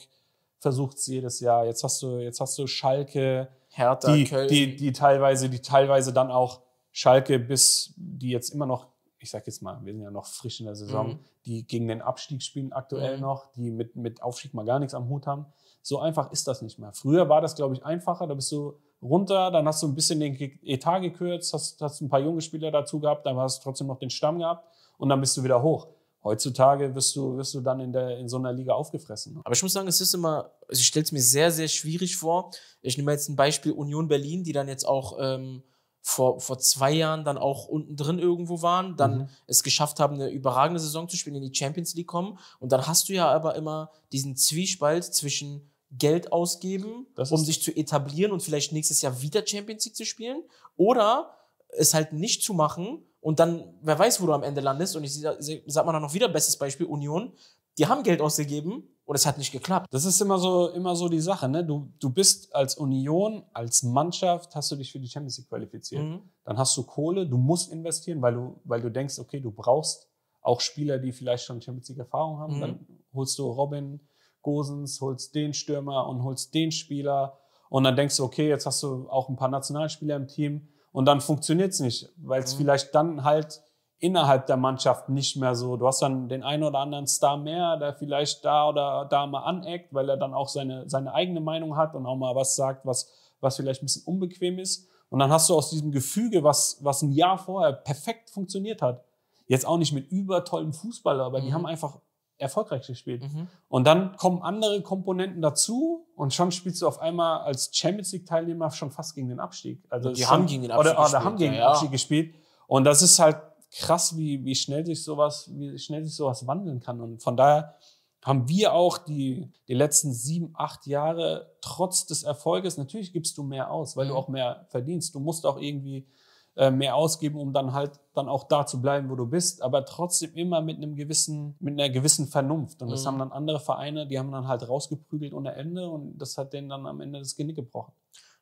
versucht es jedes Jahr. Jetzt hast du, jetzt hast du Schalke, Hertha, die, Köln. Die, die, teilweise, die teilweise dann auch Schalke bis, die jetzt immer noch, ich sag jetzt mal, wir sind ja noch frisch in der Saison, mhm. die gegen den Abstieg spielen aktuell mhm. noch, die mit, mit Aufstieg mal gar nichts am Hut haben. So einfach ist das nicht mehr. Früher war das, glaube ich, einfacher. Da bist du runter, dann hast du ein bisschen den Etat gekürzt, hast, hast ein paar junge Spieler dazu gehabt, dann hast du trotzdem noch den Stamm gehabt und dann bist du wieder hoch heutzutage wirst du, wirst du dann in, der, in so einer Liga aufgefressen. Ne? Aber ich muss sagen, es ist immer, also ich stelle es mir sehr, sehr schwierig vor. Ich nehme jetzt ein Beispiel Union Berlin, die dann jetzt auch ähm, vor, vor zwei Jahren dann auch unten drin irgendwo waren, dann mhm. es geschafft haben, eine überragende Saison zu spielen, in die Champions League kommen. Und dann hast du ja aber immer diesen Zwiespalt zwischen Geld ausgeben, um sich zu etablieren und vielleicht nächstes Jahr wieder Champions League zu spielen oder es halt nicht zu machen und dann, wer weiß, wo du am Ende landest. Und ich sag mal dann noch wieder bestes Beispiel, Union. Die haben Geld ausgegeben und es hat nicht geklappt. Das ist immer so, immer so die Sache. Ne? Du, du bist als Union, als Mannschaft, hast du dich für die Champions League qualifiziert. Mhm. Dann hast du Kohle, du musst investieren, weil du, weil du denkst, okay, du brauchst auch Spieler, die vielleicht schon Champions League Erfahrung haben. Mhm. Dann holst du Robin Gosens, holst den Stürmer und holst den Spieler. Und dann denkst du, okay, jetzt hast du auch ein paar Nationalspieler im Team und dann funktioniert es nicht, weil es mhm. vielleicht dann halt innerhalb der Mannschaft nicht mehr so. Du hast dann den einen oder anderen Star mehr, der vielleicht da oder da mal aneckt, weil er dann auch seine, seine eigene Meinung hat und auch mal was sagt, was, was vielleicht ein bisschen unbequem ist. Und dann hast du aus diesem Gefüge, was, was ein Jahr vorher perfekt funktioniert hat, jetzt auch nicht mit übertollen Fußballer, aber mhm. die haben einfach erfolgreich gespielt. Mhm. Und dann kommen andere Komponenten dazu und schon spielst du auf einmal als Champions League Teilnehmer schon fast gegen den Abstieg. Also die haben gegen den Abstieg oder, gespielt. haben gegen ja, den Abstieg gespielt. Und das ist halt krass, wie, wie schnell sich sowas, wie schnell sich sowas wandeln kann. Und von daher haben wir auch die, die letzten sieben, acht Jahre trotz des Erfolges, natürlich gibst du mehr aus, weil mhm. du auch mehr verdienst. Du musst auch irgendwie äh, mehr ausgeben, um dann halt dann auch da zu bleiben, wo du bist, aber trotzdem immer mit einem gewissen, mit einer gewissen Vernunft. Und das mhm. haben dann andere Vereine, die haben dann halt rausgeprügelt ohne Ende und das hat denen dann am Ende das Genick gebrochen.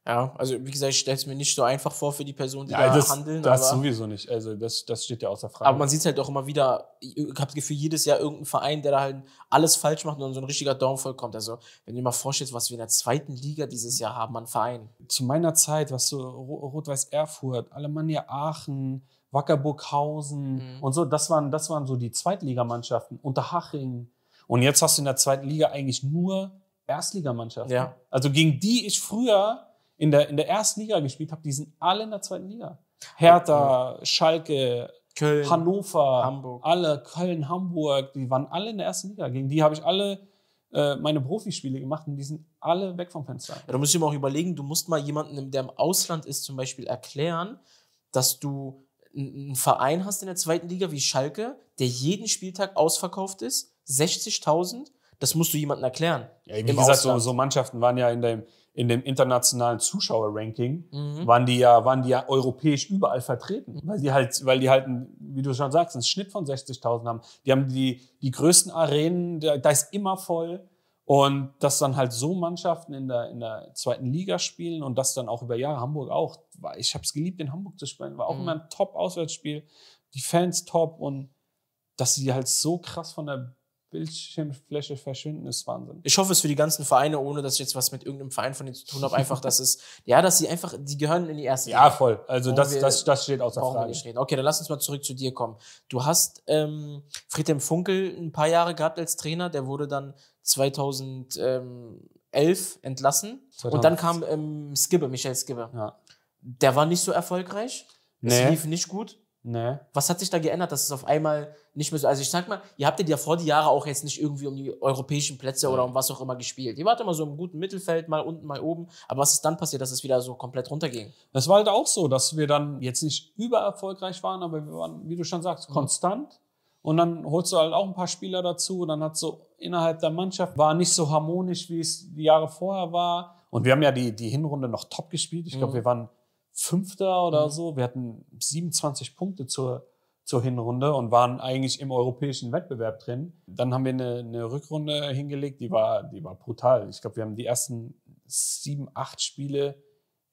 Ja, also wie gesagt, ich stelle es mir nicht so einfach vor für die Person, die ja, da das, handeln. Das sowieso nicht. Also das, das steht ja außer Frage. Aber man sieht es halt auch immer wieder, ich habe das Gefühl, jedes Jahr irgendein Verein, der da halt alles falsch macht und dann so ein richtiger Downfall kommt. Also wenn du mal vorstellst, was wir in der zweiten Liga dieses Jahr haben an Vereinen. Zu meiner Zeit, was so Rot-Weiß Erfurt, Alemannia Aachen, Wackerburghausen mhm. und so, das waren, das waren so die Zweitligamannschaften, Unterhaching. Und jetzt hast du in der zweiten Liga eigentlich nur Erstligamannschaften. Ja. Also gegen die ich früher in der, in der ersten Liga gespielt habe, die sind alle in der zweiten Liga. Hertha, Schalke, Köln, Hannover, Hamburg. alle, Köln, Hamburg, die waren alle in der ersten Liga. Gegen die habe ich alle äh, meine Profispiele gemacht und die sind alle weg vom Fenster. Ja, da musst du dir mal auch überlegen, du musst mal jemanden, der im Ausland ist, zum Beispiel erklären, dass du einen Verein hast in der zweiten Liga wie Schalke, der jeden Spieltag ausverkauft ist, 60.000, das musst du jemandem erklären. Ja, wie gesagt, so, so, Mannschaften waren ja in deinem, in dem internationalen Zuschauerranking mhm. waren die ja, waren die ja europäisch überall vertreten, weil die halt, weil die halt, wie du schon sagst, einen Schnitt von 60.000 haben. Die haben die, die größten Arenen, da, da ist immer voll. Und dass dann halt so Mannschaften in der, in der zweiten Liga spielen und das dann auch über Jahre, Hamburg auch. Ich habe es geliebt, in Hamburg zu spielen, war auch mhm. immer ein Top-Auswärtsspiel. Die Fans top und dass sie halt so krass von der Bildschirmfläche verschwinden, ist Wahnsinn. Ich hoffe es für die ganzen Vereine, ohne dass ich jetzt was mit irgendeinem Verein von denen zu tun habe, einfach, dass es, ja, dass sie einfach, die gehören in die erste Ja, Liga. voll. Also das, wir, das, das steht außer Frage. reden. Okay, dann lass uns mal zurück zu dir kommen. Du hast ähm, Friedhelm Funkel ein paar Jahre gehabt als Trainer, der wurde dann 2011 entlassen. 2008. Und dann kam ähm, Skibbe, Michael Skibbe. Ja. Der war nicht so erfolgreich. Nee. Es lief nicht gut. Nee. Was hat sich da geändert, dass es auf einmal nicht mehr so, also ich sag mal, ihr habt ja vor die Jahre auch jetzt nicht irgendwie um die europäischen Plätze ja. oder um was auch immer gespielt. Ihr wart immer so im guten Mittelfeld, mal unten, mal oben. Aber was ist dann passiert, dass es wieder so komplett runterging? Das war halt auch so, dass wir dann jetzt nicht übererfolgreich waren, aber wir waren, wie du schon sagst, mhm. konstant. Und dann holst du halt auch ein paar Spieler dazu. Und dann hat so innerhalb der Mannschaft war nicht so harmonisch, wie es die Jahre vorher war. Und wir haben ja die, die Hinrunde noch top gespielt. Ich glaube, mhm. wir waren Fünfter oder mhm. so. Wir hatten 27 Punkte zur, zur Hinrunde und waren eigentlich im europäischen Wettbewerb drin. Dann haben wir eine, eine Rückrunde hingelegt, die war, die war brutal. Ich glaube, wir haben die ersten sieben, acht Spiele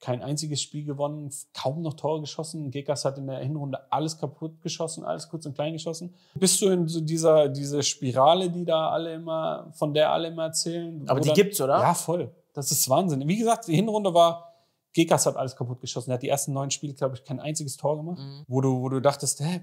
kein einziges Spiel gewonnen, kaum noch Tore geschossen. Gekas hat in der Hinrunde alles kaputt geschossen, alles kurz und klein geschossen. Bist du in so dieser diese Spirale, die da alle immer, von der alle immer erzählen? Aber die dann, gibt's, oder? Ja, voll. Das ist Wahnsinn. Wie gesagt, die Hinrunde war Gekas hat alles kaputt geschossen. Er hat die ersten neun Spiele, glaube ich, kein einziges Tor gemacht, mhm. wo, du, wo du dachtest, hä,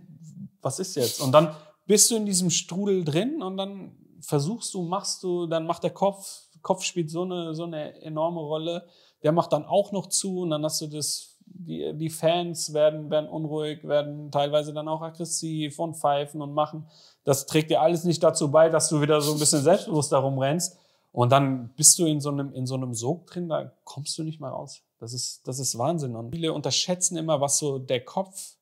was ist jetzt? Und dann bist du in diesem Strudel drin und dann versuchst du, machst du, dann macht der Kopf, Kopf spielt so eine, so eine enorme Rolle. Der macht dann auch noch zu und dann hast du das, die, die Fans werden, werden unruhig, werden teilweise dann auch aggressiv und pfeifen und machen. Das trägt dir alles nicht dazu bei, dass du wieder so ein bisschen selbstbewusst darum rennst. Und dann bist du in so einem, in so einem Sog drin, da kommst du nicht mal raus. Das ist, das ist Wahnsinn. Und viele unterschätzen immer, was so der Kopf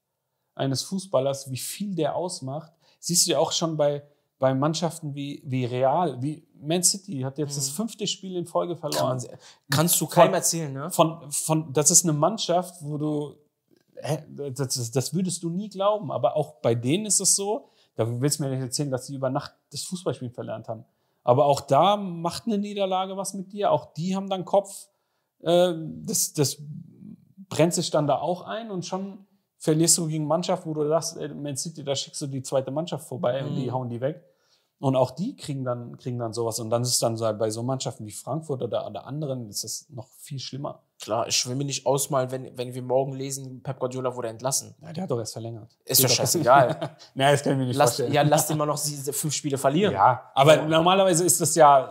eines Fußballers, wie viel der ausmacht. Siehst du ja auch schon bei, bei Mannschaften wie, wie Real, wie Man City hat jetzt mhm. das fünfte Spiel in Folge verloren. Kann man, kannst du keinem erzählen, ne? Von, von, das ist eine Mannschaft, wo du, das, das würdest du nie glauben. Aber auch bei denen ist es so, da willst du mir nicht erzählen, dass sie über Nacht das Fußballspielen verlernt haben. Aber auch da macht eine Niederlage was mit dir. Auch die haben dann Kopf. Äh, das, das brennt sich dann da auch ein und schon verlierst du gegen Mannschaft, wo du sagst, Man City, da schickst du die zweite Mannschaft vorbei mhm. und die mhm. hauen die weg. Und auch die kriegen dann, kriegen dann sowas. Und dann ist es dann so, halt bei so Mannschaften wie Frankfurt oder, oder anderen, ist das noch viel schlimmer. Klar, ich will mir nicht ausmalen, wenn, wenn wir morgen lesen, Pep Guardiola wurde entlassen. Ja, der hat doch erst verlängert. Ist Geht doch scheißegal. Nein, das kann ich nicht lass, vorstellen. Ja, lass den mal noch diese fünf Spiele verlieren. Ja, aber ja. normalerweise ist das ja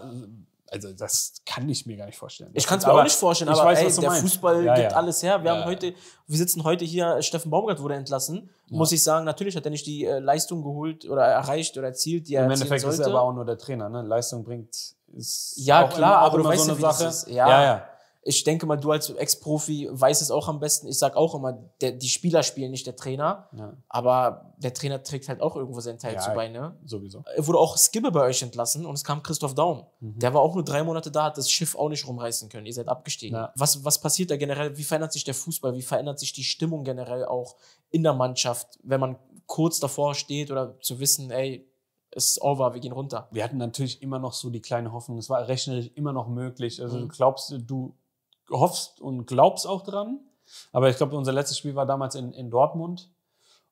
also das kann ich mir gar nicht vorstellen. Das ich kann es mir aber, auch nicht vorstellen, aber ich weiß, ey, der meinst. Fußball ja, gibt ja. alles her. Wir, ja, haben heute, wir sitzen heute hier, äh, Steffen Baumgart wurde entlassen. Muss ich sagen, natürlich hat er nicht die äh, Leistung geholt oder erreicht oder erzielt, die er Im Endeffekt sollte. ist er aber auch nur der Trainer. Ne? Leistung bringt... Ist ja, klar, immer, aber du weißt so eine Sache. ja. ja ich denke mal, du als Ex-Profi weißt es auch am besten. Ich sage auch immer, der, die Spieler spielen nicht der Trainer, ja. aber der Trainer trägt halt auch irgendwo seinen Teil ja, zu bei. Ne? Sowieso. Er wurde auch Skibbe bei euch entlassen und es kam Christoph Daum. Mhm. Der war auch nur drei Monate da, hat das Schiff auch nicht rumreißen können. Ihr seid abgestiegen. Ja. Was, was passiert da generell? Wie verändert sich der Fußball? Wie verändert sich die Stimmung generell auch in der Mannschaft, wenn man kurz davor steht oder zu wissen, ey, es ist over, wir gehen runter. Wir hatten natürlich immer noch so die kleine Hoffnung, es war rechnerisch immer noch möglich. Also mhm. du glaubst, du hoffst und glaubst auch dran. Aber ich glaube, unser letztes Spiel war damals in, in Dortmund.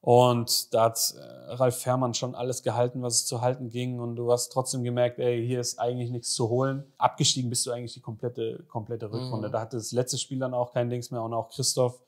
Und da hat äh, Ralf Fährmann schon alles gehalten, was es zu halten ging. Und du hast trotzdem gemerkt, ey, hier ist eigentlich nichts zu holen. Abgestiegen bist du eigentlich die komplette, komplette Rückrunde. Mhm. Da hatte das letzte Spiel dann auch kein Dings mehr. Und auch Christoph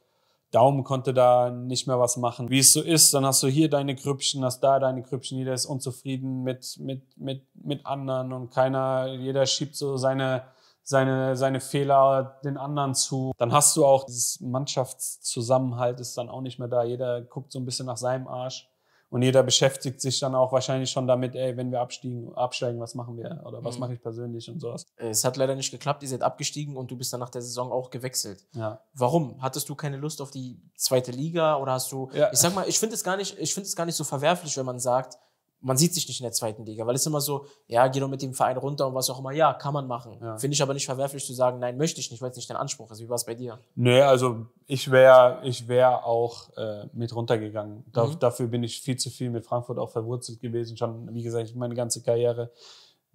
Daum konnte da nicht mehr was machen. Wie es so ist, dann hast du hier deine Grüppchen, hast da deine Grüppchen. Jeder ist unzufrieden mit, mit, mit, mit anderen. Und keiner, jeder schiebt so seine, seine, seine Fehler den anderen zu. Dann hast du auch dieses Mannschaftszusammenhalt ist dann auch nicht mehr da. Jeder guckt so ein bisschen nach seinem Arsch. Und jeder beschäftigt sich dann auch wahrscheinlich schon damit, ey, wenn wir abstiegen, absteigen, was machen wir oder was mhm. mache ich persönlich und sowas. Es hat leider nicht geklappt, ihr seid abgestiegen und du bist dann nach der Saison auch gewechselt. Ja. Warum? Hattest du keine Lust auf die zweite Liga oder hast du, ja. ich sag mal, ich finde es gar nicht, ich finde es gar nicht so verwerflich, wenn man sagt, man sieht sich nicht in der zweiten Liga, weil es immer so, ja, geh doch mit dem Verein runter und was auch immer. Ja, kann man machen. Ja. Finde ich aber nicht verwerflich zu sagen, nein, möchte ich nicht, weil es nicht dein Anspruch ist. Wie war es bei dir? Nee, also ich wäre ich wär auch äh, mit runtergegangen. Da, mhm. Dafür bin ich viel zu viel mit Frankfurt auch verwurzelt gewesen. Schon, wie gesagt, meine ganze Karriere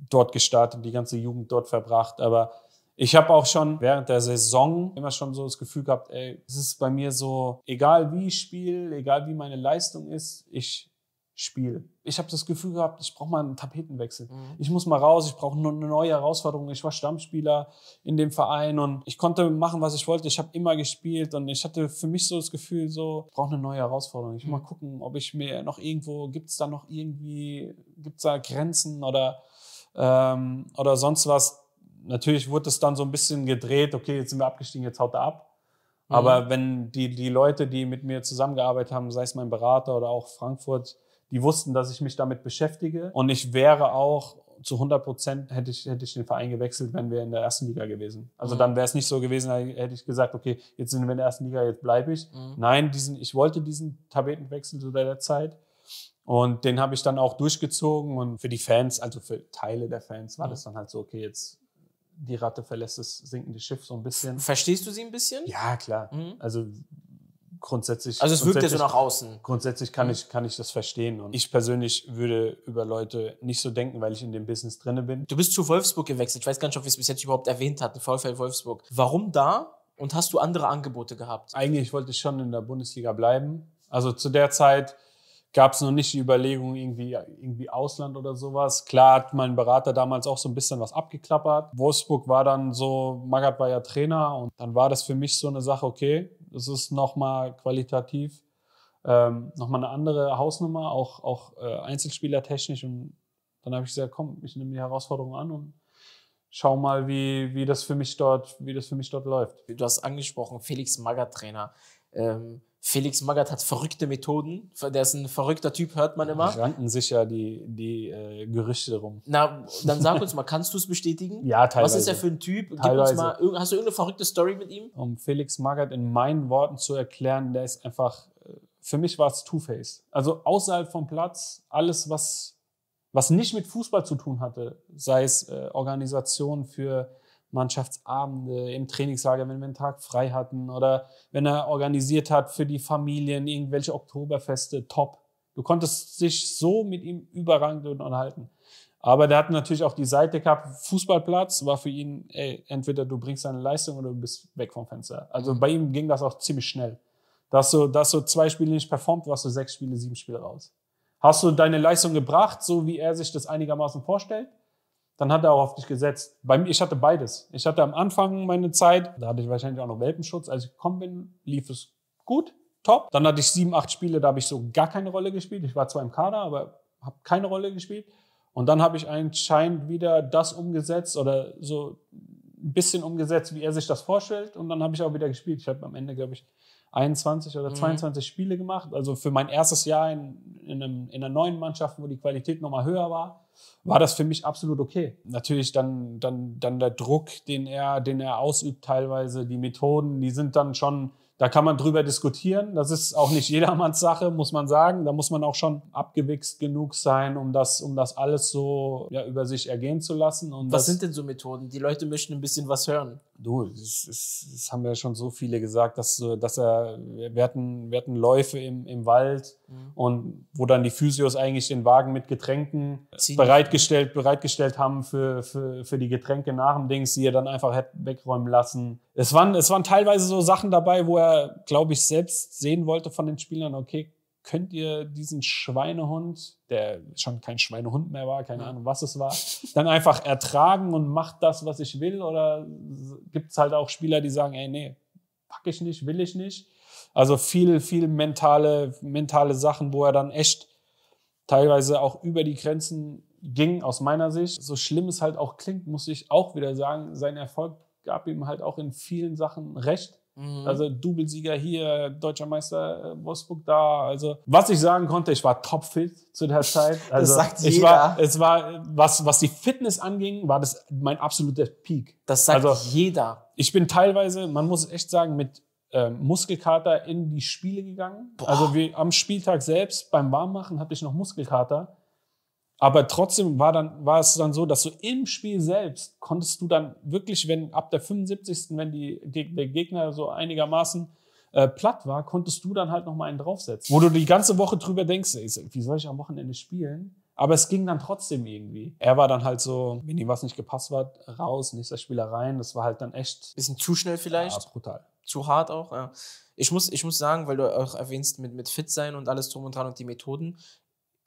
dort gestartet, die ganze Jugend dort verbracht. Aber ich habe auch schon während der Saison immer schon so das Gefühl gehabt, ey, es ist bei mir so, egal wie ich spiele, egal wie meine Leistung ist, ich Spiel. Ich habe das Gefühl gehabt, ich brauche mal einen Tapetenwechsel. Mhm. Ich muss mal raus, ich brauche eine neue Herausforderung. Ich war Stammspieler in dem Verein und ich konnte machen, was ich wollte. Ich habe immer gespielt und ich hatte für mich so das Gefühl, so ich brauche eine neue Herausforderung. Ich will mhm. mal gucken, ob ich mir noch irgendwo gibt es da noch irgendwie gibt's da Grenzen oder ähm, oder sonst was. Natürlich wurde es dann so ein bisschen gedreht. Okay, jetzt sind wir abgestiegen, jetzt haut er ab. Mhm. Aber wenn die, die Leute, die mit mir zusammengearbeitet haben, sei es mein Berater oder auch Frankfurt, die wussten, dass ich mich damit beschäftige. Und ich wäre auch zu 100 Prozent hätte ich, hätte ich den Verein gewechselt, wenn wir in der ersten Liga gewesen. Also mhm. dann wäre es nicht so gewesen, hätte ich gesagt, okay, jetzt sind wir in der ersten Liga, jetzt bleibe ich. Mhm. Nein, diesen, ich wollte diesen Tabetenwechsel zu der Zeit. Und den habe ich dann auch durchgezogen. Und für die Fans, also für Teile der Fans, war mhm. das dann halt so, okay, jetzt die Ratte verlässt das sinkende Schiff so ein bisschen. Verstehst du sie ein bisschen? Ja, klar. Mhm. Also grundsätzlich. Also es wirkt ja so nach außen. Grundsätzlich kann, mhm. ich, kann ich das verstehen. Und ich persönlich würde über Leute nicht so denken, weil ich in dem Business drinne bin. Du bist zu Wolfsburg gewechselt. Ich weiß gar nicht, ob wir es bis jetzt überhaupt erwähnt hatten. VfL Wolfsburg. Warum da? Und hast du andere Angebote gehabt? Eigentlich wollte ich schon in der Bundesliga bleiben. Also zu der Zeit gab es noch nicht die Überlegung, irgendwie, irgendwie Ausland oder sowas. Klar hat mein Berater damals auch so ein bisschen was abgeklappert. Wolfsburg war dann so, Magath war ja Trainer und dann war das für mich so eine Sache, okay, das ist nochmal qualitativ ähm, nochmal eine andere Hausnummer, auch, auch äh, einzelspielertechnisch. Und dann habe ich gesagt, komm, ich nehme die Herausforderung an und schau mal, wie, wie, das für mich dort, wie das für mich dort läuft. Du hast angesprochen, Felix Magger Trainer. Ähm, Felix Magath hat verrückte Methoden. Der ist ein verrückter Typ, hört man immer. Ranken sich ja die, die äh, Gerüchte rum. Na, dann sag uns mal, kannst du es bestätigen? ja, teilweise. Was ist er für ein Typ? Teilweise. Mal, hast du irgendeine verrückte Story mit ihm? Um Felix Magath in meinen Worten zu erklären, der ist einfach, äh, für mich war es Two-Face. Also außerhalb vom Platz, alles, was, was nicht mit Fußball zu tun hatte, sei es äh, Organisationen für Mannschaftsabende, im Trainingslager, wenn wir einen Tag frei hatten oder wenn er organisiert hat für die Familien irgendwelche Oktoberfeste, top. Du konntest dich so mit ihm und unterhalten. Aber der hat natürlich auch die Seite gehabt, Fußballplatz war für ihn, ey, entweder du bringst deine Leistung oder du bist weg vom Fenster. Also mhm. bei ihm ging das auch ziemlich schnell. Dass du, dass du zwei Spiele nicht performt, warst du sechs Spiele, sieben Spiele raus. Hast du deine Leistung gebracht, so wie er sich das einigermaßen vorstellt? dann hat er auch auf dich gesetzt. Bei mir, ich hatte beides. Ich hatte am Anfang meine Zeit, da hatte ich wahrscheinlich auch noch Welpenschutz. Als ich gekommen bin, lief es gut, top. Dann hatte ich sieben, acht Spiele, da habe ich so gar keine Rolle gespielt. Ich war zwar im Kader, aber habe keine Rolle gespielt. Und dann habe ich anscheinend wieder das umgesetzt oder so ein bisschen umgesetzt, wie er sich das vorstellt. Und dann habe ich auch wieder gespielt. Ich habe am Ende, glaube ich, 21 oder 22 mhm. Spiele gemacht. Also für mein erstes Jahr in, in, einem, in einer neuen Mannschaft, wo die Qualität nochmal höher war war das für mich absolut okay. Natürlich dann, dann, dann der Druck, den er, den er ausübt teilweise, die Methoden, die sind dann schon da kann man drüber diskutieren. Das ist auch nicht jedermanns Sache, muss man sagen. Da muss man auch schon abgewichst genug sein, um das, um das alles so ja, über sich ergehen zu lassen. Und was sind denn so Methoden? Die Leute möchten ein bisschen was hören. Du, das, das, das haben ja schon so viele gesagt, dass, äh, dass er, wir, hatten, wir hatten Läufe im, im Wald mhm. und wo dann die Physios eigentlich den Wagen mit Getränken bereitgestellt, bereitgestellt haben für, für, für die Getränke nach dem Dings, die er dann einfach hätte wegräumen lassen es waren, es waren teilweise so Sachen dabei, wo er, glaube ich, selbst sehen wollte von den Spielern, okay, könnt ihr diesen Schweinehund, der schon kein Schweinehund mehr war, keine Ahnung, was es war, dann einfach ertragen und macht das, was ich will? Oder gibt es halt auch Spieler, die sagen, ey, nee, pack ich nicht, will ich nicht? Also viel, viel mentale, mentale Sachen, wo er dann echt teilweise auch über die Grenzen ging, aus meiner Sicht. So schlimm es halt auch klingt, muss ich auch wieder sagen, sein Erfolg gab ihm halt auch in vielen Sachen recht. Mhm. Also Doublesieger hier, deutscher Meister äh, Wolfsburg da. Also was ich sagen konnte, ich war topfit zu der Zeit. Also, das sagt jeder. War, es war was was die Fitness anging, war das mein absoluter Peak. Das sagt also, jeder. Ich bin teilweise, man muss echt sagen, mit ähm, Muskelkater in die Spiele gegangen. Boah. Also wie am Spieltag selbst beim Warmmachen hatte ich noch Muskelkater aber trotzdem war, dann, war es dann so, dass du im Spiel selbst konntest du dann wirklich, wenn ab der 75. wenn die, der Gegner so einigermaßen äh, platt war, konntest du dann halt nochmal einen draufsetzen. Wo du die ganze Woche drüber denkst, ey, wie soll ich am Wochenende spielen? Aber es ging dann trotzdem irgendwie. Er war dann halt so, wenn ihm was nicht gepasst war, raus, nächster Spieler rein. Das war halt dann echt. Bisschen zu schnell vielleicht? Ja, brutal. Zu hart auch, ja. Ich muss, ich muss sagen, weil du auch erwähnst mit, mit Fit sein und alles drum und dran und die Methoden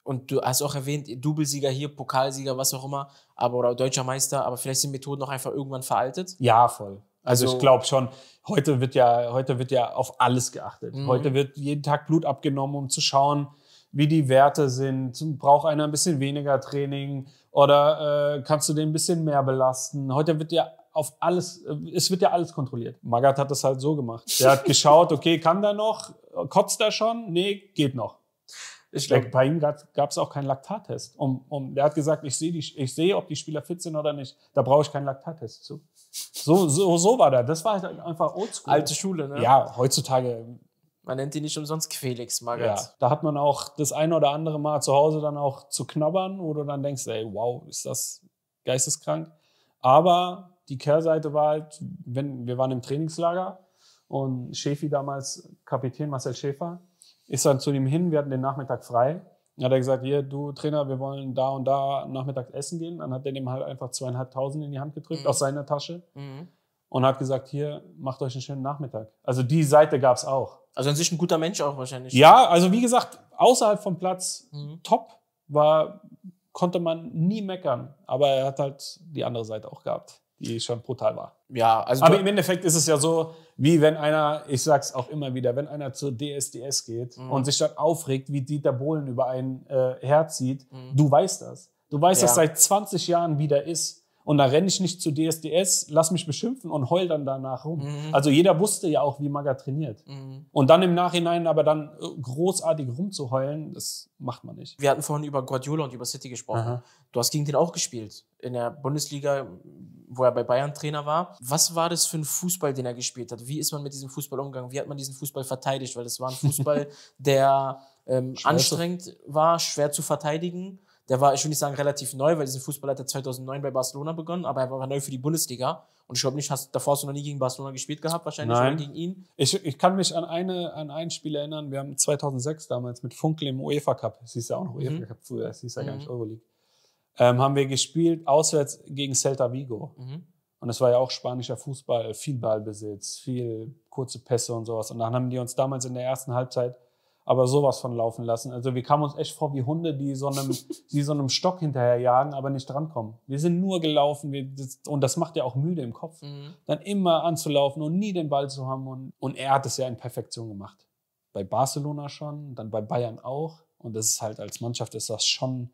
und du hast auch erwähnt, Doublesieger hier, Pokalsieger, was auch immer, aber oder deutscher Meister, aber vielleicht sind Methoden auch einfach irgendwann veraltet? Ja, voll. Also, also ich glaube schon, heute wird ja heute wird ja auf alles geachtet. Mhm. Heute wird jeden Tag Blut abgenommen, um zu schauen, wie die Werte sind. Braucht einer ein bisschen weniger Training oder äh, kannst du den ein bisschen mehr belasten? Heute wird ja auf alles, äh, es wird ja alles kontrolliert. Magath hat das halt so gemacht. Er hat geschaut, okay, kann der noch? Kotzt er schon? Nee, geht noch. Ich glaube, bei ihm gab es auch keinen Laktattest. Um, um, der hat gesagt, ich sehe, seh, ob die Spieler fit sind oder nicht. Da brauche ich keinen Laktattest zu. So, so, so war das. Das war halt einfach oldschool. Alte Schule, ne? Ja, heutzutage. Ähm, man nennt ihn nicht umsonst Quelix Magath. Ja, da hat man auch das ein oder andere Mal zu Hause dann auch zu knabbern, wo du dann denkst, ey, wow, ist das geisteskrank. Aber die Kehrseite war halt, wenn, wir waren im Trainingslager und Schäfi damals, Kapitän Marcel Schäfer, ist dann zu ihm hin, wir hatten den Nachmittag frei. Dann hat er gesagt, hier, du Trainer, wir wollen da und da nachmittags essen gehen. Dann hat er dem halt einfach zweieinhalbtausend in die Hand gedrückt, mhm. aus seiner Tasche. Mhm. Und hat gesagt, hier, macht euch einen schönen Nachmittag. Also die Seite gab es auch. Also an sich ein guter Mensch auch wahrscheinlich. Ja, also wie gesagt, außerhalb vom Platz mhm. top, war, konnte man nie meckern. Aber er hat halt die andere Seite auch gehabt die schon brutal war. Ja, also. Aber im Endeffekt ist es ja so, wie wenn einer, ich sag's auch immer wieder, wenn einer zur DSDS geht mhm. und sich dann aufregt, wie Dieter Bohlen über einen äh, herzieht, mhm. du weißt das. Du weißt ja. das seit 20 Jahren, wie der ist. Und da renne ich nicht zu DSDS, lass mich beschimpfen und heul dann danach rum. Mhm. Also jeder wusste ja auch, wie Maga trainiert. Mhm. Und dann im Nachhinein aber dann äh, großartig rumzuheulen, das macht man nicht. Wir hatten vorhin über Guardiola und über City gesprochen. Aha. Du hast gegen den auch gespielt. In der Bundesliga, wo er bei Bayern Trainer war. Was war das für ein Fußball, den er gespielt hat? Wie ist man mit diesem Fußball umgegangen? Wie hat man diesen Fußball verteidigt? Weil das war ein Fußball, der ähm, anstrengend war, schwer zu verteidigen der war, ich würde nicht sagen relativ neu, weil dieser Fußballer hat er 2009 bei Barcelona begonnen, aber er war neu für die Bundesliga. Und ich glaube nicht, hast, davor hast du noch nie gegen Barcelona gespielt gehabt, wahrscheinlich Nein. gegen ihn. Ich, ich kann mich an, eine, an ein Spiel erinnern, wir haben 2006 damals mit Funkel im UEFA Cup, es hieß ja auch noch mhm. UEFA Cup früher, es hieß ja mhm. gar nicht mhm. Euroleague, ähm, haben wir gespielt auswärts gegen Celta Vigo. Mhm. Und es war ja auch spanischer Fußball, viel Ballbesitz, viel kurze Pässe und sowas. Und dann haben die uns damals in der ersten Halbzeit aber sowas von laufen lassen. Also wir kamen uns echt vor wie Hunde, die so einem, die so einem Stock hinterherjagen, aber nicht drankommen. Wir sind nur gelaufen wir, das, und das macht ja auch müde im Kopf. Mhm. Dann immer anzulaufen und nie den Ball zu haben. Und, und er hat es ja in Perfektion gemacht. Bei Barcelona schon, dann bei Bayern auch. Und das ist halt als Mannschaft ist das schon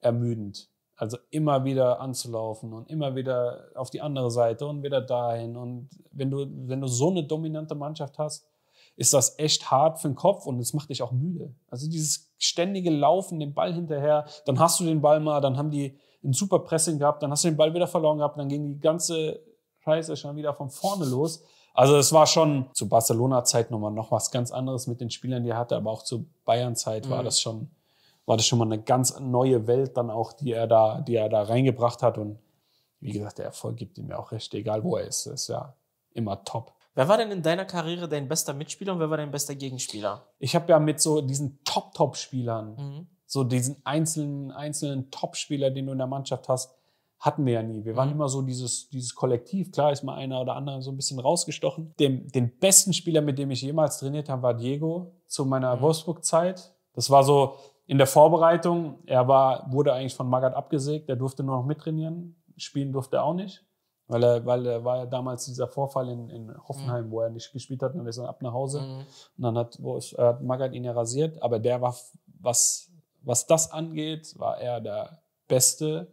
ermüdend. Also immer wieder anzulaufen und immer wieder auf die andere Seite und wieder dahin. Und wenn du, wenn du so eine dominante Mannschaft hast, ist das echt hart für den Kopf und es macht dich auch müde. Also dieses ständige Laufen, den Ball hinterher, dann hast du den Ball mal, dann haben die ein super Pressing gehabt, dann hast du den Ball wieder verloren gehabt, dann ging die ganze Scheiße schon wieder von vorne los. Also es war schon zu Barcelona-Zeit nochmal noch was ganz anderes mit den Spielern, die er hatte, aber auch zu Bayern-Zeit mhm. war das schon, war das schon mal eine ganz neue Welt dann auch, die er da, die er da reingebracht hat und wie gesagt, der Erfolg gibt ihm ja auch recht, egal wo er ist, ist ja immer top. Wer war denn in deiner Karriere dein bester Mitspieler und wer war dein bester Gegenspieler? Ich habe ja mit so diesen Top-Top-Spielern, mhm. so diesen einzelnen, einzelnen Top-Spieler, den du in der Mannschaft hast, hatten wir ja nie. Wir waren mhm. immer so dieses, dieses Kollektiv. Klar ist mal einer oder andere so ein bisschen rausgestochen. Dem, den besten Spieler, mit dem ich jemals trainiert habe, war Diego zu meiner mhm. Wolfsburg-Zeit. Das war so in der Vorbereitung. Er war, wurde eigentlich von Magath abgesägt. Er durfte nur noch mittrainieren. Spielen durfte er auch nicht. Weil er, weil er war ja damals dieser Vorfall in, in Hoffenheim, mhm. wo er nicht gespielt hat, und dann ist er ab nach Hause. Mhm. Und dann hat, wo ich, hat Magath ihn ja rasiert, aber der war, was, was das angeht, war er der Beste,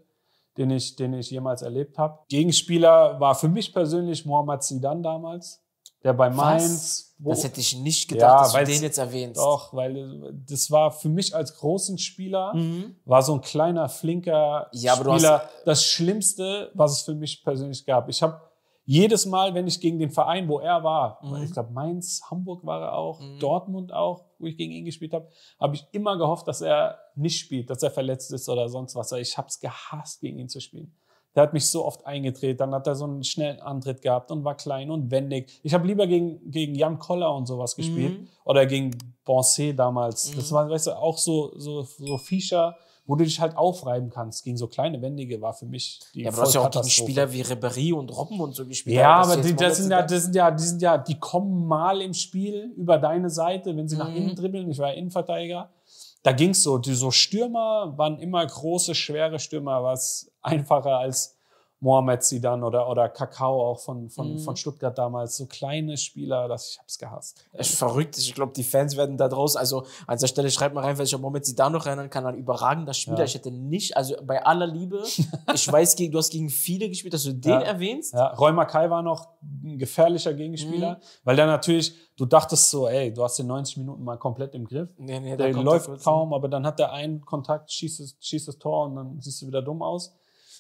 den ich, den ich jemals erlebt habe. Gegenspieler war für mich persönlich Mohamed Zidane damals der bei Mainz. Wo, das hätte ich nicht gedacht, ja, dass du den jetzt erwähnst. Doch, weil das war für mich als großen Spieler, mhm. war so ein kleiner, flinker ja, Spieler hast, das Schlimmste, was es für mich persönlich gab. Ich habe jedes Mal, wenn ich gegen den Verein, wo er war, mhm. ich glaube Mainz, Hamburg war er auch, mhm. Dortmund auch, wo ich gegen ihn gespielt habe, habe ich immer gehofft, dass er nicht spielt, dass er verletzt ist oder sonst was. Ich habe es gehasst, gegen ihn zu spielen. Der hat mich so oft eingedreht. Dann hat er so einen schnellen Antritt gehabt und war klein und wendig. Ich habe lieber gegen, gegen Jan Koller und sowas gespielt. Mhm. Oder gegen Bonset damals. Mhm. Das war, weißt du, auch so, so, so Fischer wo du dich halt aufreiben kannst gegen so kleine Wendige, war für mich die Ja, aber du hast ja auch gegen Spieler wie Ribéry und Robben und so gespielt. Ja, also, aber, aber die, das sind ja, das sind ja, die sind ja, die kommen mal im Spiel über deine Seite, wenn sie mhm. nach innen dribbeln. Ich war ja Innenverteidiger da ging's so, die, so Stürmer waren immer große, schwere Stürmer, was einfacher als Mohamed Sidan oder, oder Kakao auch von, von, mhm. von Stuttgart damals. So kleine Spieler, dass ich hab's gehasst. Echt verrückt. Ich glaube, die Fans werden da draußen, also an der Stelle schreibt mal rein, wenn ich an Mohamed Sidan noch erinnern kann, ein überragender Spieler. Ja. Ich hätte nicht, also bei aller Liebe, ich weiß, du hast gegen viele gespielt, dass du den ja. erwähnst. Ja, Räumer Kai war noch ein gefährlicher Gegenspieler, mhm. weil der natürlich, du dachtest so, ey, du hast den 90 Minuten mal komplett im Griff. Nee, nee, der läuft ne? kaum, aber dann hat der einen Kontakt, schießt schießt das Tor und dann siehst du wieder dumm aus.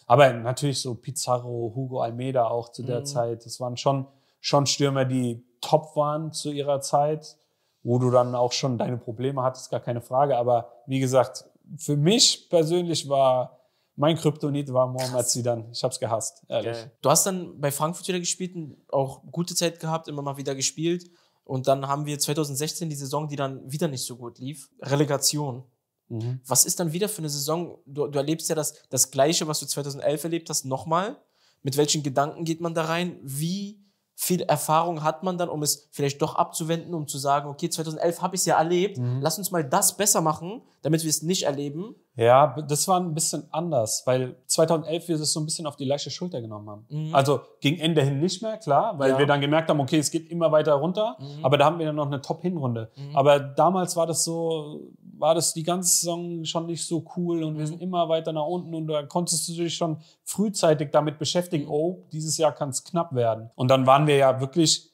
Aber natürlich so Pizarro, Hugo Almeida auch zu der mhm. Zeit, das waren schon, schon Stürmer, die top waren zu ihrer Zeit, wo du dann auch schon deine Probleme hattest, gar keine Frage. Aber wie gesagt, für mich persönlich war mein Kryptonit war Mohamed Zidane. Ich habe es gehasst, ehrlich. Geil. Du hast dann bei Frankfurt wieder gespielt, und auch gute Zeit gehabt, immer mal wieder gespielt. Und dann haben wir 2016 die Saison, die dann wieder nicht so gut lief. Relegation. Mhm. Was ist dann wieder für eine Saison? Du, du erlebst ja das, das Gleiche, was du 2011 erlebt hast, nochmal. Mit welchen Gedanken geht man da rein? Wie viel Erfahrung hat man dann, um es vielleicht doch abzuwenden, um zu sagen, okay, 2011 habe ich es ja erlebt, mhm. lass uns mal das besser machen, damit wir es nicht erleben? Ja, das war ein bisschen anders, weil 2011 wir es so ein bisschen auf die leichte Schulter genommen haben. Mhm. Also ging Ende hin nicht mehr, klar, weil ja. wir dann gemerkt haben, okay, es geht immer weiter runter, mhm. aber da haben wir dann noch eine Top-Hinrunde. Mhm. Aber damals war das so, war das die ganze Saison schon nicht so cool und mhm. wir sind mhm. immer weiter nach unten und da konntest du dich schon frühzeitig damit beschäftigen, mhm. oh, dieses Jahr kann es knapp werden. Und dann waren wir ja wirklich,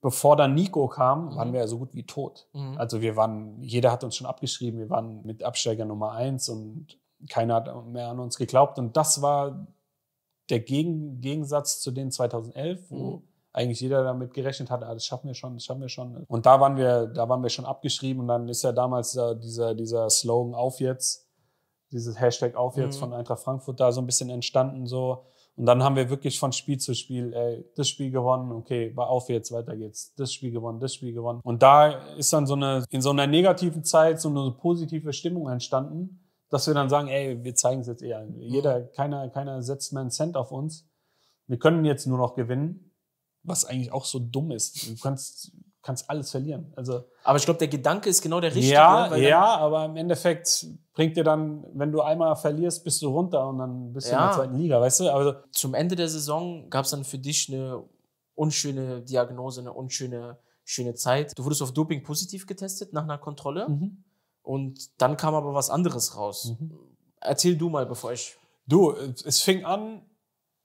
bevor dann Nico kam, mhm. waren wir ja so gut wie tot. Mhm. Also wir waren, jeder hat uns schon abgeschrieben, wir waren mit Absteiger Nummer eins und keiner hat mehr an uns geglaubt. Und das war der Gegensatz zu den 2011, wo mhm eigentlich jeder damit gerechnet hat, ah, das schaffen wir schon, das schaffen wir schon. Und da waren wir, da waren wir schon abgeschrieben und dann ist ja damals äh, dieser, dieser Slogan auf jetzt, dieses Hashtag auf jetzt mhm. von Eintracht Frankfurt da so ein bisschen entstanden so. Und dann haben wir wirklich von Spiel zu Spiel, ey, das Spiel gewonnen, okay, war auf jetzt, weiter geht's. Das Spiel gewonnen, das Spiel gewonnen. Und da ist dann so eine, in so einer negativen Zeit so eine positive Stimmung entstanden, dass wir dann sagen, ey, wir zeigen es jetzt eher. Mhm. Jeder, keiner, keiner setzt mehr einen Cent auf uns. Wir können jetzt nur noch gewinnen was eigentlich auch so dumm ist. Du kannst, kannst alles verlieren. Also, aber ich glaube, der Gedanke ist genau der richtige. Ja, ja, aber im Endeffekt bringt dir dann, wenn du einmal verlierst, bist du runter und dann bist ja. du in der zweiten Liga, weißt du? Also, Zum Ende der Saison gab es dann für dich eine unschöne Diagnose, eine unschöne schöne Zeit. Du wurdest auf Doping positiv getestet nach einer Kontrolle mhm. und dann kam aber was anderes raus. Mhm. Erzähl du mal, bevor ich. Du, es fing an,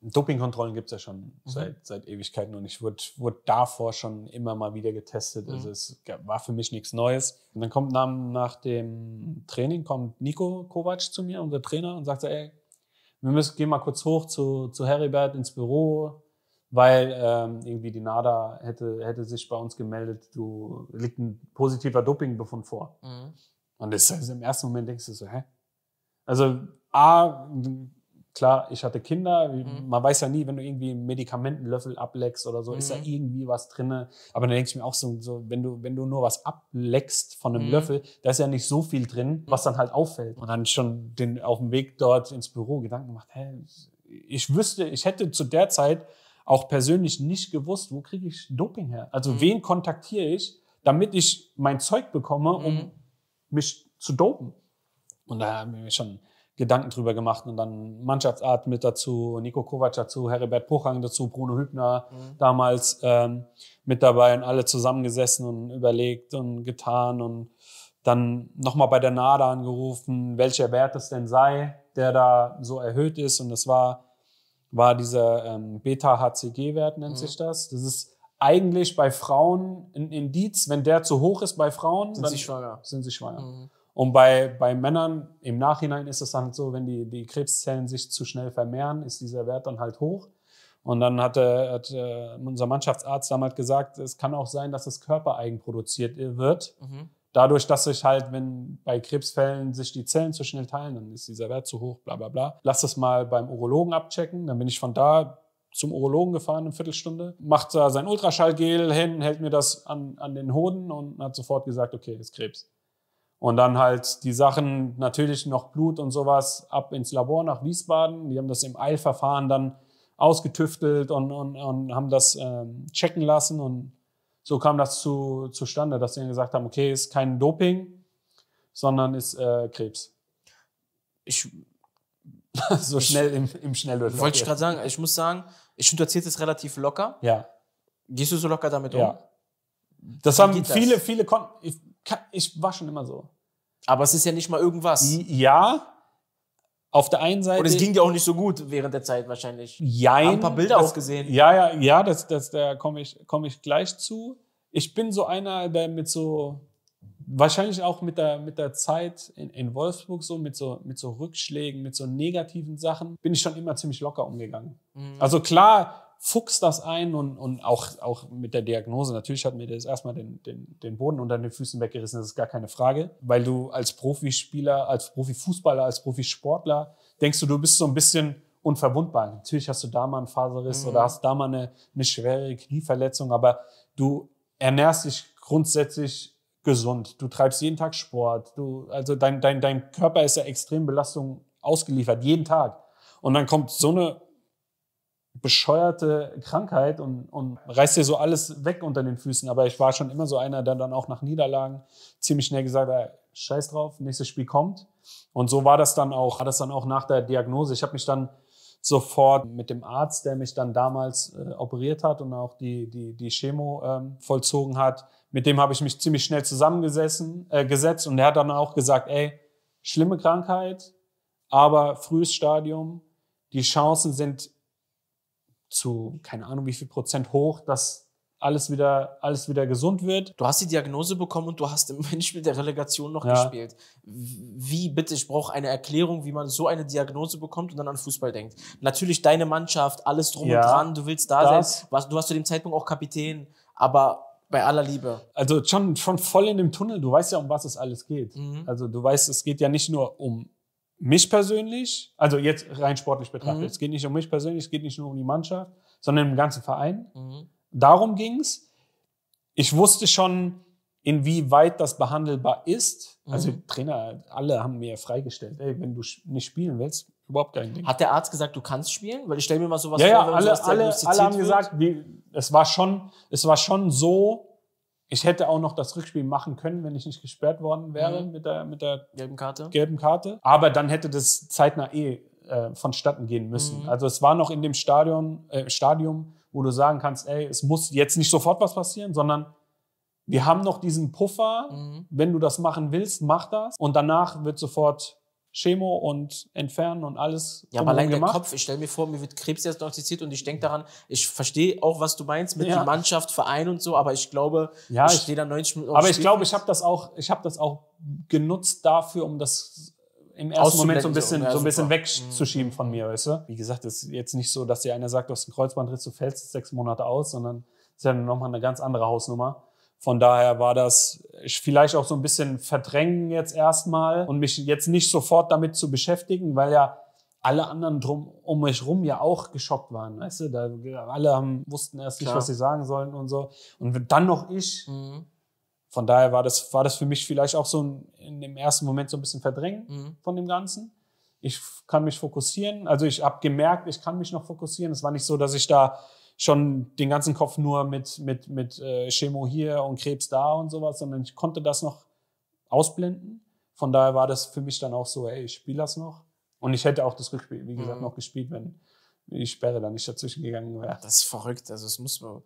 Dopingkontrollen gibt es ja schon mhm. seit, seit Ewigkeiten und ich wurde, wurde davor schon immer mal wieder getestet. Mhm. Also es war für mich nichts Neues. Und dann kommt nach, nach dem Training kommt Nico Kovac zu mir, unser Trainer, und sagt so, ey, wir müssen, gehen mal kurz hoch zu, zu Heribert ins Büro, weil ähm, irgendwie die NADA hätte, hätte sich bei uns gemeldet, du liegt ein positiver Dopingbefund vor. Mhm. Und das, also im ersten Moment denkst du so, hä? Also A, Klar, ich hatte Kinder. Mhm. Man weiß ja nie, wenn du irgendwie einen Medikamentenlöffel ableckst oder so, mhm. ist da irgendwie was drin. Aber dann denke ich mir auch so, so, wenn, du, wenn du nur was ableckst von einem mhm. Löffel, da ist ja nicht so viel drin, mhm. was dann halt auffällt. Und dann schon den, auf dem Weg dort ins Büro Gedanken gemacht, hä, ich wüsste, ich hätte zu der Zeit auch persönlich nicht gewusst, wo kriege ich Doping her? Also mhm. wen kontaktiere ich, damit ich mein Zeug bekomme, um mhm. mich zu dopen? Und da haben wir schon Gedanken drüber gemacht und dann Mannschaftsart mit dazu, Nico Kovac dazu, Heribert Pochang dazu, Bruno Hübner mhm. damals ähm, mit dabei und alle zusammengesessen und überlegt und getan und dann nochmal bei der NADA angerufen, welcher Wert es denn sei, der da so erhöht ist und das war, war dieser ähm, Beta-HCG-Wert nennt mhm. sich das. Das ist eigentlich bei Frauen ein Indiz, wenn der zu hoch ist bei Frauen, sind sie schwanger. Sind sie schwanger. Mhm. Und bei, bei Männern im Nachhinein ist es dann halt so, wenn die, die Krebszellen sich zu schnell vermehren, ist dieser Wert dann halt hoch. Und dann hat, äh, hat äh, unser Mannschaftsarzt damals gesagt, es kann auch sein, dass das körpereigen produziert wird. Mhm. Dadurch, dass sich halt, wenn bei Krebsfällen sich die Zellen zu schnell teilen, dann ist dieser Wert zu hoch, bla bla bla. Lass es mal beim Urologen abchecken. Dann bin ich von da zum Urologen gefahren, eine Viertelstunde, macht da sein Ultraschallgel hin, hält mir das an, an den Hoden und hat sofort gesagt, okay, ist Krebs. Und dann halt die Sachen, natürlich noch Blut und sowas, ab ins Labor nach Wiesbaden. Die haben das im Eilverfahren dann ausgetüftelt und, und, und haben das ähm, checken lassen. Und so kam das zu, zustande, dass sie dann gesagt haben, okay, ist kein Doping, sondern ist äh, Krebs. Ich so schnell im, im Schnelldurchlauf. Wollte ich gerade sagen, ich muss sagen, ich unterziehe das relativ locker. Ja. Gehst du so locker damit um? Ja. Das Wie haben viele, das? viele konnten ich war schon immer so. Aber es ist ja nicht mal irgendwas. Ja. Auf der einen Seite. Und es ging dir auch nicht so gut während der Zeit wahrscheinlich. Jein. Haben ein paar Bilder das, auch gesehen. Ja, ja, ja, das, das, da komme ich, komm ich gleich zu. Ich bin so einer, der mit so, wahrscheinlich auch mit der, mit der Zeit in, in Wolfsburg so, mit so, mit so Rückschlägen, mit so negativen Sachen, bin ich schon immer ziemlich locker umgegangen. Mhm. Also klar, fuchs das ein und, und auch, auch mit der Diagnose. Natürlich hat mir das erstmal den, den, den Boden unter den Füßen weggerissen, das ist gar keine Frage, weil du als Profispieler, als Profifußballer, als Profisportler denkst du, du bist so ein bisschen unverwundbar. Natürlich hast du da mal einen Faserriss mhm. oder hast da mal eine, eine schwere Knieverletzung, aber du ernährst dich grundsätzlich gesund. Du treibst jeden Tag Sport. Du, also dein, dein, dein Körper ist ja extrem Belastung ausgeliefert, jeden Tag. Und dann kommt so eine bescheuerte Krankheit und, und reißt dir so alles weg unter den Füßen. Aber ich war schon immer so einer, der dann auch nach Niederlagen ziemlich schnell gesagt hat, scheiß drauf, nächstes Spiel kommt. Und so war das dann auch, war das dann auch nach der Diagnose. Ich habe mich dann sofort mit dem Arzt, der mich dann damals äh, operiert hat und auch die, die, die Chemo ähm, vollzogen hat, mit dem habe ich mich ziemlich schnell zusammengesessen, äh, gesetzt und der hat dann auch gesagt, ey, schlimme Krankheit, aber frühes Stadium, die Chancen sind zu keine Ahnung wie viel Prozent hoch, dass alles wieder, alles wieder gesund wird. Du hast die Diagnose bekommen und du hast im Endspiel der Relegation noch ja. gespielt. Wie bitte? Ich brauche eine Erklärung, wie man so eine Diagnose bekommt und dann an Fußball denkt. Natürlich deine Mannschaft, alles drum ja. und dran, du willst da sein. Du warst zu dem Zeitpunkt auch Kapitän, aber bei aller Liebe. Also schon, schon voll in dem Tunnel. Du weißt ja, um was es alles geht. Mhm. Also du weißt, es geht ja nicht nur um mich persönlich, also jetzt rein sportlich betrachtet, mhm. es geht nicht um mich persönlich, es geht nicht nur um die Mannschaft, sondern im ganzen Verein. Mhm. Darum ging es. Ich wusste schon, inwieweit das behandelbar ist. Also mhm. Also Trainer, alle haben mir freigestellt, ey, wenn du nicht spielen willst, überhaupt kein Ding. Hat der Arzt gesagt, du kannst spielen? Weil ich stelle mir mal sowas ja, vor, ja, wenn alle, sowas alle, alle haben gesagt, wie, es war schon, es war schon so, ich hätte auch noch das Rückspiel machen können, wenn ich nicht gesperrt worden wäre mhm. mit, der, mit der gelben Karte. gelben Karte. Aber dann hätte das zeitnah eh äh, vonstatten gehen müssen. Mhm. Also es war noch in dem Stadion, äh, Stadium, wo du sagen kannst, ey, es muss jetzt nicht sofort was passieren, sondern wir haben noch diesen Puffer. Mhm. Wenn du das machen willst, mach das. Und danach wird sofort Chemo und Entfernen und alles. Ja, aber allein gemacht. der Kopf, ich stelle mir vor, mir wird Krebs jetzt diagnostiziert und ich denke daran, ich verstehe auch, was du meinst mit ja. die Mannschaft, Verein und so, aber ich glaube, ja, ich, ich stehe da 90 Minuten Aber ich glaube, ich habe das auch, ich habe das auch genutzt dafür, um das im ersten Moment so ein bisschen, so, ein bisschen wegzuschieben mhm. von mir, weißt du? Wie gesagt, es ist jetzt nicht so, dass dir einer sagt, du hast einen Kreuzbandriss, du fällst sechs Monate aus, sondern es ist ja nochmal eine ganz andere Hausnummer. Von daher war das vielleicht auch so ein bisschen verdrängen jetzt erstmal und mich jetzt nicht sofort damit zu beschäftigen, weil ja alle anderen drum um mich rum ja auch geschockt waren, weißt du, da, alle haben, wussten erst Klar. nicht, was sie sagen sollten und so und dann noch ich. Mhm. Von daher war das war das für mich vielleicht auch so ein, in dem ersten Moment so ein bisschen verdrängen mhm. von dem Ganzen. Ich kann mich fokussieren, also ich habe gemerkt, ich kann mich noch fokussieren. Es war nicht so, dass ich da schon den ganzen Kopf nur mit, mit, mit äh, Chemo hier und Krebs da und sowas, sondern ich konnte das noch ausblenden. Von daher war das für mich dann auch so, ey, ich spiele das noch. Und ich hätte auch das Rückspiel, wie gesagt, mhm. noch gespielt, wenn die Sperre da nicht dazwischen gegangen wäre. Das ist verrückt. Also es muss man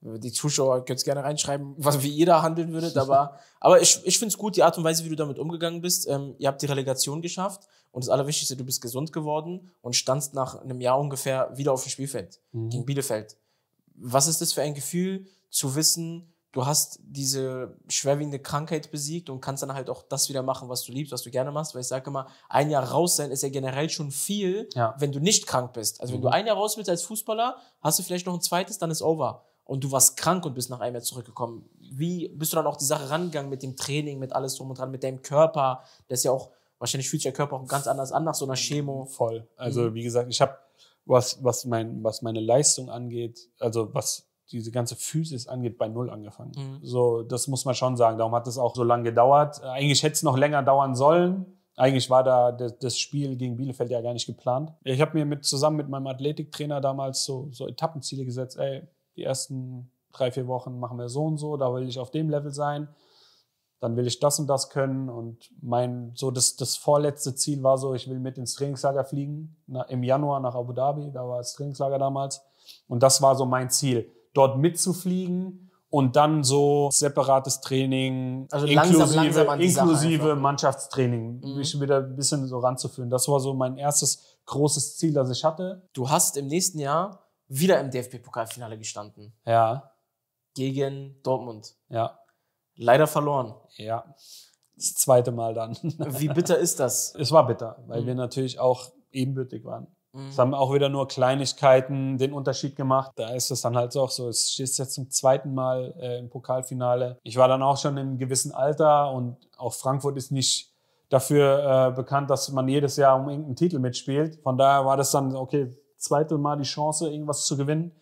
die Zuschauer könnt gerne reinschreiben, was, wie ihr da handeln würdet. Aber, aber ich, ich finde es gut, die Art und Weise, wie du damit umgegangen bist. Ähm, ihr habt die Relegation geschafft und das Allerwichtigste, du bist gesund geworden und standst nach einem Jahr ungefähr wieder auf dem Spielfeld mhm. gegen Bielefeld. Was ist das für ein Gefühl, zu wissen, du hast diese schwerwiegende Krankheit besiegt und kannst dann halt auch das wieder machen, was du liebst, was du gerne machst, weil ich sage immer, ein Jahr raus sein ist ja generell schon viel, ja. wenn du nicht krank bist. Also mhm. wenn du mhm. ein Jahr raus willst als Fußballer, hast du vielleicht noch ein zweites, dann ist over und du warst krank und bist nach einem Jahr zurückgekommen. Wie bist du dann auch die Sache rangegangen mit dem Training, mit alles drum und dran, mit deinem Körper? Das ist ja auch, wahrscheinlich fühlt sich der Körper auch ganz anders an nach so einer Chemo. Voll. Also mhm. wie gesagt, ich habe, was, was, mein, was meine Leistung angeht, also was diese ganze Physis angeht, bei Null angefangen. Mhm. So, das muss man schon sagen. Darum hat es auch so lange gedauert. Eigentlich hätte es noch länger dauern sollen. Eigentlich war da das Spiel gegen Bielefeld ja gar nicht geplant. Ich habe mir mit, zusammen mit meinem Athletiktrainer damals so, so Etappenziele gesetzt. Ey, die ersten drei, vier Wochen machen wir so und so, da will ich auf dem Level sein, dann will ich das und das können. Und mein, so das, das vorletzte Ziel war so, ich will mit ins Trainingslager fliegen, na, im Januar nach Abu Dhabi, da war das Trainingslager damals. Und das war so mein Ziel, dort mitzufliegen und dann so separates Training, also inklusive, langsam, langsam inklusive Mannschaftstraining, mhm. mich wieder ein bisschen so ranzuführen. Das war so mein erstes großes Ziel, das ich hatte. Du hast im nächsten Jahr wieder im DFB-Pokalfinale gestanden. Ja. Gegen Dortmund. Ja. Leider verloren. Ja. Das zweite Mal dann. Wie bitter ist das? Es war bitter, weil mhm. wir natürlich auch ebenbürtig waren. Mhm. Es haben auch wieder nur Kleinigkeiten den Unterschied gemacht. Da ist es dann halt auch so, es ist jetzt zum zweiten Mal äh, im Pokalfinale. Ich war dann auch schon in einem gewissen Alter und auch Frankfurt ist nicht dafür äh, bekannt, dass man jedes Jahr um irgendeinen Titel mitspielt. Von daher war das dann, okay, zweite Mal die Chance, irgendwas zu gewinnen.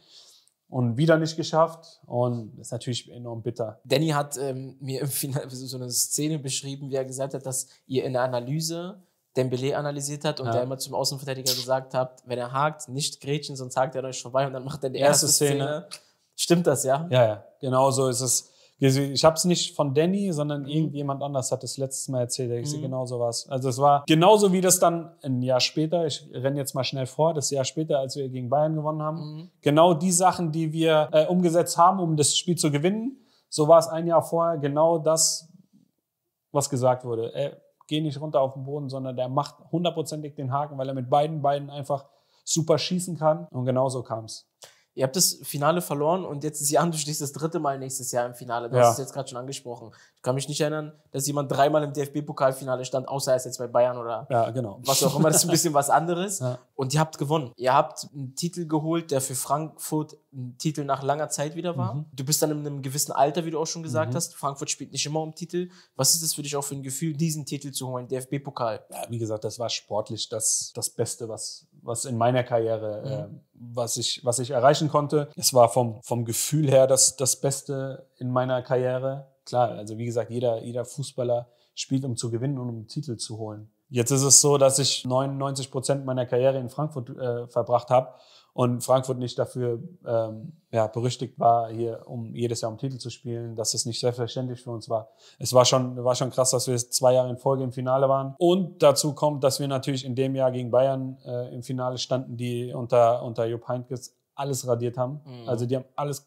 Und wieder nicht geschafft. Und das ist natürlich enorm bitter. Danny hat ähm, mir im Finale so eine Szene beschrieben, wie er gesagt hat, dass ihr in der Analyse Dembele analysiert hat und ja. der immer zum Außenverteidiger gesagt hat, wenn er hakt, nicht Gretchen, sonst hakt er euch vorbei und dann macht er die erste, erste Szene. Szene. Stimmt das, ja? Ja, ja. Genau so ist es. Ich habe es nicht von Danny, sondern mhm. irgendjemand anders hat es letztes Mal erzählt. Ich mhm. sehe genau so was. Also es war genauso wie das dann ein Jahr später, ich renne jetzt mal schnell vor, das Jahr später, als wir gegen Bayern gewonnen haben. Mhm. Genau die Sachen, die wir äh, umgesetzt haben, um das Spiel zu gewinnen, so war es ein Jahr vorher genau das, was gesagt wurde. Er, geh nicht runter auf den Boden, sondern der macht hundertprozentig den Haken, weil er mit beiden Beinen einfach super schießen kann. Und genau so kam es. Ihr habt das Finale verloren und jetzt ist Jan, du stehst das dritte Mal nächstes Jahr im Finale. Du ja. hast es jetzt gerade schon angesprochen. Ich kann mich nicht erinnern, dass jemand dreimal im DFB-Pokalfinale stand, außer er ist jetzt bei Bayern oder ja, genau. was auch immer. Das ist ein bisschen was anderes. Ja. Und ihr habt gewonnen. Ihr habt einen Titel geholt, der für Frankfurt ein Titel nach langer Zeit wieder war. Mhm. Du bist dann in einem gewissen Alter, wie du auch schon gesagt mhm. hast. Frankfurt spielt nicht immer um Titel. Was ist es für dich auch für ein Gefühl, diesen Titel zu holen, DFB-Pokal? Ja, wie gesagt, das war sportlich das, das Beste, was, was in meiner Karriere, mhm. äh, was, ich, was ich erreichen konnte. Es war vom, vom Gefühl her das, das Beste in meiner Karriere. Klar, also wie gesagt, jeder, jeder Fußballer spielt, um zu gewinnen und um Titel zu holen. Jetzt ist es so, dass ich 99 Prozent meiner Karriere in Frankfurt äh, verbracht habe und Frankfurt nicht dafür ähm, ja, berüchtigt war, hier um jedes Jahr um Titel zu spielen, dass es nicht selbstverständlich für uns war. Es war schon, war schon krass, dass wir zwei Jahre in Folge im Finale waren. Und dazu kommt, dass wir natürlich in dem Jahr gegen Bayern äh, im Finale standen, die unter, unter Jupp Heynckes alles radiert haben. Mhm. Also die haben alles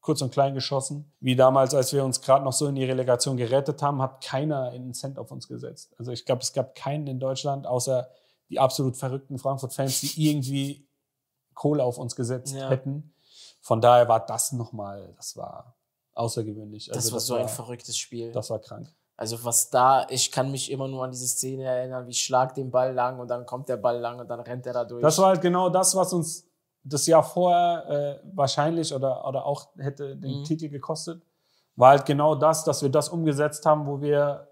kurz und klein geschossen. Wie damals, als wir uns gerade noch so in die Relegation gerettet haben, hat keiner einen Cent auf uns gesetzt. Also ich glaube, es gab keinen in Deutschland, außer die absolut verrückten Frankfurt-Fans, die irgendwie Kohle auf uns gesetzt ja. hätten. Von daher war das nochmal, das war außergewöhnlich. Also das war das so war, ein verrücktes Spiel. Das war krank. Also was da, ich kann mich immer nur an diese Szene erinnern, wie schlag den Ball lang und dann kommt der Ball lang und dann rennt er da durch. Das war halt genau das, was uns das Jahr vorher äh, wahrscheinlich oder, oder auch hätte den mhm. Titel gekostet. War halt genau das, dass wir das umgesetzt haben, wo wir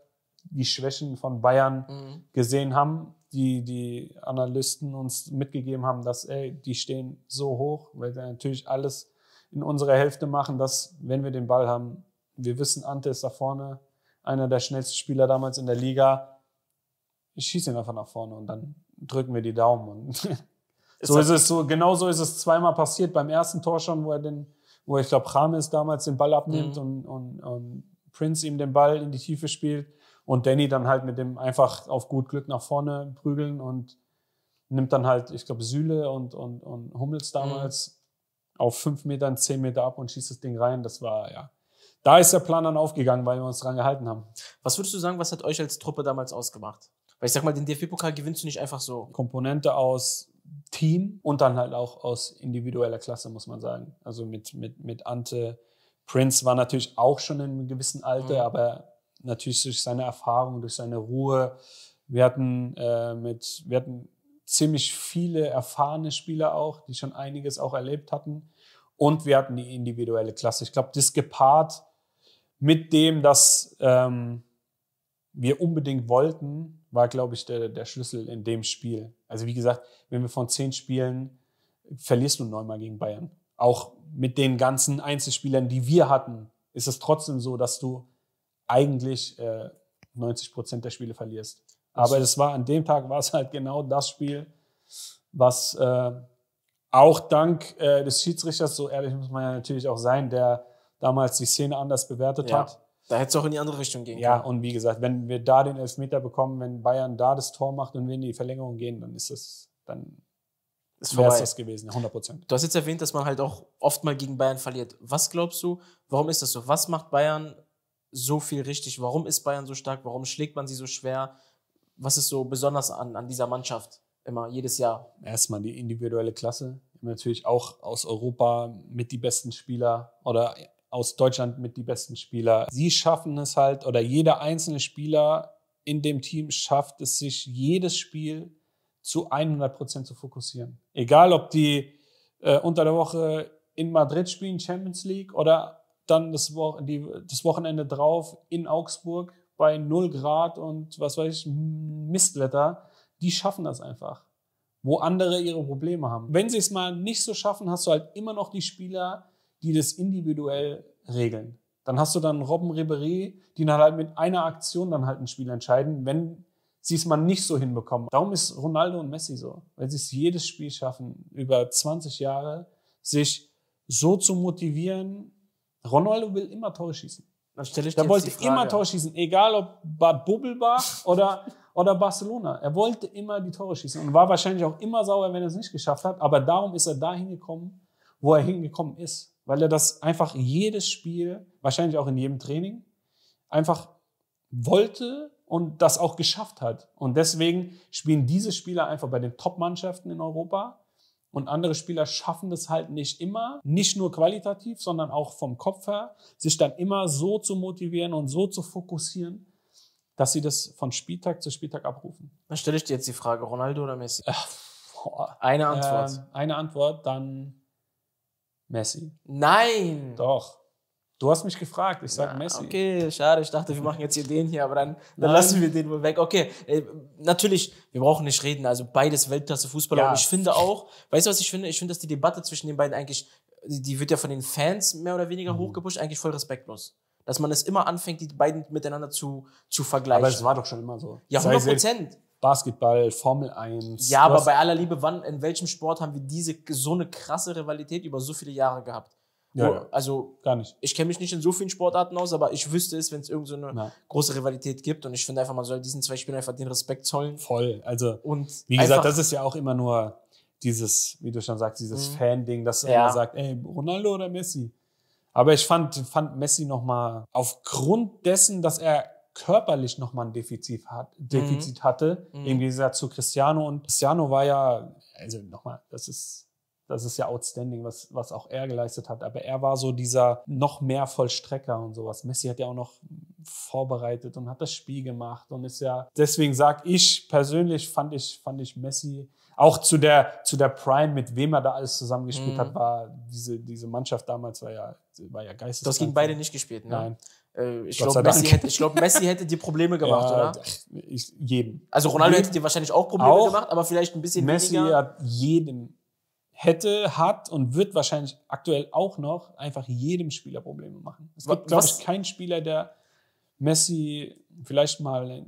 die Schwächen von Bayern mhm. gesehen haben, die die Analysten uns mitgegeben haben, dass ey, die stehen so hoch, weil wir natürlich alles in unserer Hälfte machen, dass wenn wir den Ball haben, wir wissen, Ante ist da vorne, einer der schnellsten Spieler damals in der Liga. Ich schieße ihn einfach nach vorne und dann drücken wir die Daumen. so ist es so, genau so ist es zweimal passiert. Beim ersten Tor schon, wo er den, wo ich glaube, Rames damals den Ball abnimmt mhm. und, und, und Prince ihm den Ball in die Tiefe spielt. Und Danny dann halt mit dem einfach auf gut Glück nach vorne prügeln und nimmt dann halt, ich glaube, Sühle und, und, und Hummels mhm. damals mhm. auf fünf Metern, zehn Meter ab und schießt das Ding rein. Das war, ja. Da ist der Plan dann aufgegangen, weil wir uns dran gehalten haben. Was würdest du sagen, was hat euch als Truppe damals ausgemacht? Weil ich sag mal, den DFB-Pokal gewinnst du nicht einfach so. Komponente aus Team und dann halt auch aus individueller Klasse, muss man sagen. Also mit, mit, mit Ante. Prince war natürlich auch schon in einem gewissen Alter, mhm. aber natürlich durch seine Erfahrung, durch seine Ruhe. Wir hatten, äh, mit, wir hatten ziemlich viele erfahrene Spieler auch, die schon einiges auch erlebt hatten. Und wir hatten die individuelle Klasse. Ich glaube, das gepaart mit dem, dass ähm, wir unbedingt wollten, war, glaube ich, der, der Schlüssel in dem Spiel. Also wie gesagt, wenn wir von zehn Spielen, verlierst du neunmal gegen Bayern. Auch mit den ganzen Einzelspielern, die wir hatten, ist es trotzdem so, dass du eigentlich äh, 90 Prozent der Spiele verlierst. Aber das war an dem Tag war es halt genau das Spiel, was äh, auch dank äh, des Schiedsrichters, so ehrlich muss man ja natürlich auch sein, der damals die Szene anders bewertet ja. hat. Da hätte es auch in die andere Richtung gehen ja, können. Ja, und wie gesagt, wenn wir da den Elfmeter bekommen, wenn Bayern da das Tor macht und wir in die Verlängerung gehen, dann ist das, dann wäre es das gewesen, 100 Prozent. Du hast jetzt erwähnt, dass man halt auch oft mal gegen Bayern verliert. Was glaubst du, warum ist das so? Was macht Bayern so viel richtig? Warum ist Bayern so stark? Warum schlägt man sie so schwer? Was ist so besonders an, an dieser Mannschaft immer jedes Jahr? Erstmal die individuelle Klasse. Natürlich auch aus Europa mit die besten Spieler oder aus Deutschland mit die besten Spieler. Sie schaffen es halt oder jeder einzelne Spieler in dem Team schafft es sich jedes Spiel zu 100 Prozent zu fokussieren. Egal, ob die äh, unter der Woche in Madrid spielen, Champions League oder dann das, Wo die, das Wochenende drauf in Augsburg bei 0 Grad und was weiß ich, Mistwetter. Die schaffen das einfach, wo andere ihre Probleme haben. Wenn sie es mal nicht so schaffen, hast du halt immer noch die Spieler, die das individuell regeln. Dann hast du dann Robben Ribery, die dann halt mit einer Aktion dann halt ein Spiel entscheiden, wenn sie es mal nicht so hinbekommen. Darum ist Ronaldo und Messi so, weil sie es jedes Spiel schaffen, über 20 Jahre sich so zu motivieren, Ronaldo will immer Tore schießen. Der wollte immer Tore schießen, egal ob Bad Bubbelbach oder, oder Barcelona. Er wollte immer die Tore schießen und war wahrscheinlich auch immer sauer, wenn er es nicht geschafft hat. Aber darum ist er da hingekommen, wo er hingekommen ist. Weil er das einfach jedes Spiel, wahrscheinlich auch in jedem Training, einfach wollte und das auch geschafft hat. Und deswegen spielen diese Spieler einfach bei den Top-Mannschaften in Europa und andere Spieler schaffen das halt nicht immer, nicht nur qualitativ, sondern auch vom Kopf her, sich dann immer so zu motivieren und so zu fokussieren, dass sie das von Spieltag zu Spieltag abrufen. Dann stelle ich dir jetzt die Frage, Ronaldo oder Messi? Äh, eine Antwort. Äh, eine Antwort, dann Messi. Nein! Doch. Du hast mich gefragt, ich sage ja, Messi. Okay, schade, ich dachte, wir machen jetzt hier den hier, aber dann, dann lassen wir den wohl weg. Okay, äh, natürlich, wir brauchen nicht reden, also beides Weltklasse-Fußballer. Ja. Und ich finde auch, weißt du, was ich finde? Ich finde, dass die Debatte zwischen den beiden eigentlich, die wird ja von den Fans mehr oder weniger mhm. hochgepusht, eigentlich voll respektlos dass man es immer anfängt, die beiden miteinander zu, zu vergleichen. Aber es war doch schon immer so. Ja, 100 Prozent. Basketball, Formel 1. Ja, aber bei aller Liebe, wann, in welchem Sport haben wir diese so eine krasse Rivalität über so viele Jahre gehabt? Ja, ja. Also gar nicht. Ich kenne mich nicht in so vielen Sportarten aus, aber ich wüsste es, wenn es irgendeine so eine große Rivalität gibt. Und ich finde einfach, man soll diesen zwei Spielern einfach den Respekt zollen. Voll. Also und wie gesagt, das ist ja auch immer nur dieses, wie du schon sagst, dieses mhm. Fan-Ding, dass ja. immer sagt, ey, Ronaldo oder Messi. Aber ich fand, fand Messi nochmal aufgrund dessen, dass er körperlich nochmal ein Defizit, hat, Defizit mhm. hatte, mhm. im Gegensatz zu Cristiano. Und Cristiano war ja, also nochmal, das ist das ist ja outstanding, was, was auch er geleistet hat. Aber er war so dieser noch mehr Vollstrecker und sowas. Messi hat ja auch noch vorbereitet und hat das Spiel gemacht und ist ja, deswegen sag ich persönlich, fand ich, fand ich Messi auch zu der, zu der Prime, mit wem er da alles zusammengespielt mhm. hat, war diese, diese Mannschaft damals war ja, war ja geisteskrank. Das ging beide nicht gespielt, ne? Nein. Äh, ich glaube, Messi, hätte, ich glaub, Messi hätte dir Probleme gemacht, ja, oder? Ich, jeden. Also Ronaldo hätte dir wahrscheinlich auch Probleme auch gemacht, aber vielleicht ein bisschen Messi weniger. Messi hat jeden hätte, hat und wird wahrscheinlich aktuell auch noch einfach jedem Spieler Probleme machen. Es gibt, glaube ich, keinen Spieler, der Messi vielleicht mal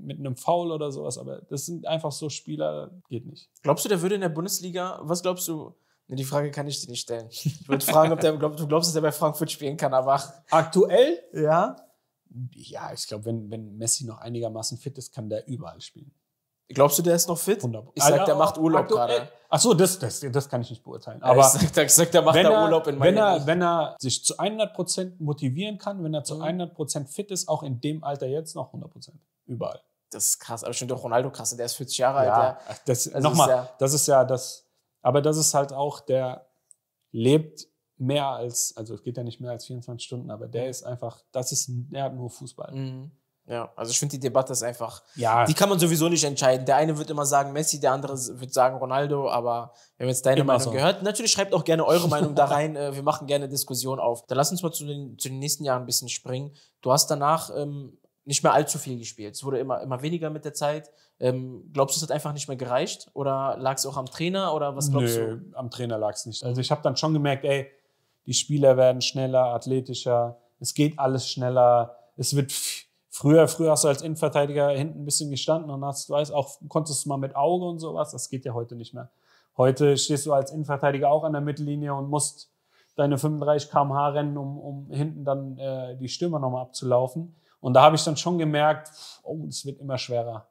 mit einem Foul oder sowas, aber das sind einfach so Spieler, geht nicht. Glaubst du, der würde in der Bundesliga, was glaubst du? Nee, die Frage kann ich dir nicht stellen. Ich würde fragen, ob der, glaub, du glaubst, dass er bei Frankfurt spielen kann, aber aktuell? Ja. Ja, ich glaube, wenn, wenn Messi noch einigermaßen fit ist, kann der überall spielen. Glaubst du, der ist noch fit? Wunderbar. Ich sag, der macht Urlaub gerade. Ach so, das, das, das kann ich nicht beurteilen. Aber ich, sag, ich sag, der macht da Urlaub in Miami. Wenn er, wenn er sich zu 100% motivieren kann, wenn er zu mhm. 100% fit ist, auch in dem Alter jetzt noch 100%. Überall. Das ist krass. Aber schon doch Ronaldo krass. Der ist 40 Jahre ja, alt. Der, also nochmal, das ist ja das. Aber das ist halt auch, der lebt mehr als, also es geht ja nicht mehr als 24 Stunden, aber der mhm. ist einfach, das ist, der hat nur Fußball. Mhm. Ja, also ich finde die Debatte ist einfach, ja. die kann man sowieso nicht entscheiden. Der eine wird immer sagen Messi, der andere wird sagen Ronaldo, aber wir haben jetzt deine immer Meinung so. gehört. Natürlich schreibt auch gerne eure Meinung da rein. Äh, wir machen gerne Diskussion auf. Dann lass uns mal zu den, zu den nächsten Jahren ein bisschen springen. Du hast danach ähm, nicht mehr allzu viel gespielt. Es wurde immer, immer weniger mit der Zeit. Ähm, glaubst du, es hat einfach nicht mehr gereicht? Oder lag es auch am Trainer? Oder was glaubst Nö, du? am Trainer lag es nicht. Also ich habe dann schon gemerkt, ey, die Spieler werden schneller, athletischer, es geht alles schneller, es wird Früher, früher hast du als Innenverteidiger hinten ein bisschen gestanden und hast, du weißt, auch konntest du mal mit Auge und sowas. Das geht ja heute nicht mehr. Heute stehst du als Innenverteidiger auch an der Mittellinie und musst deine 35 km/h rennen, um, um hinten dann äh, die Stürmer nochmal abzulaufen. Und da habe ich dann schon gemerkt, oh, es wird immer schwerer.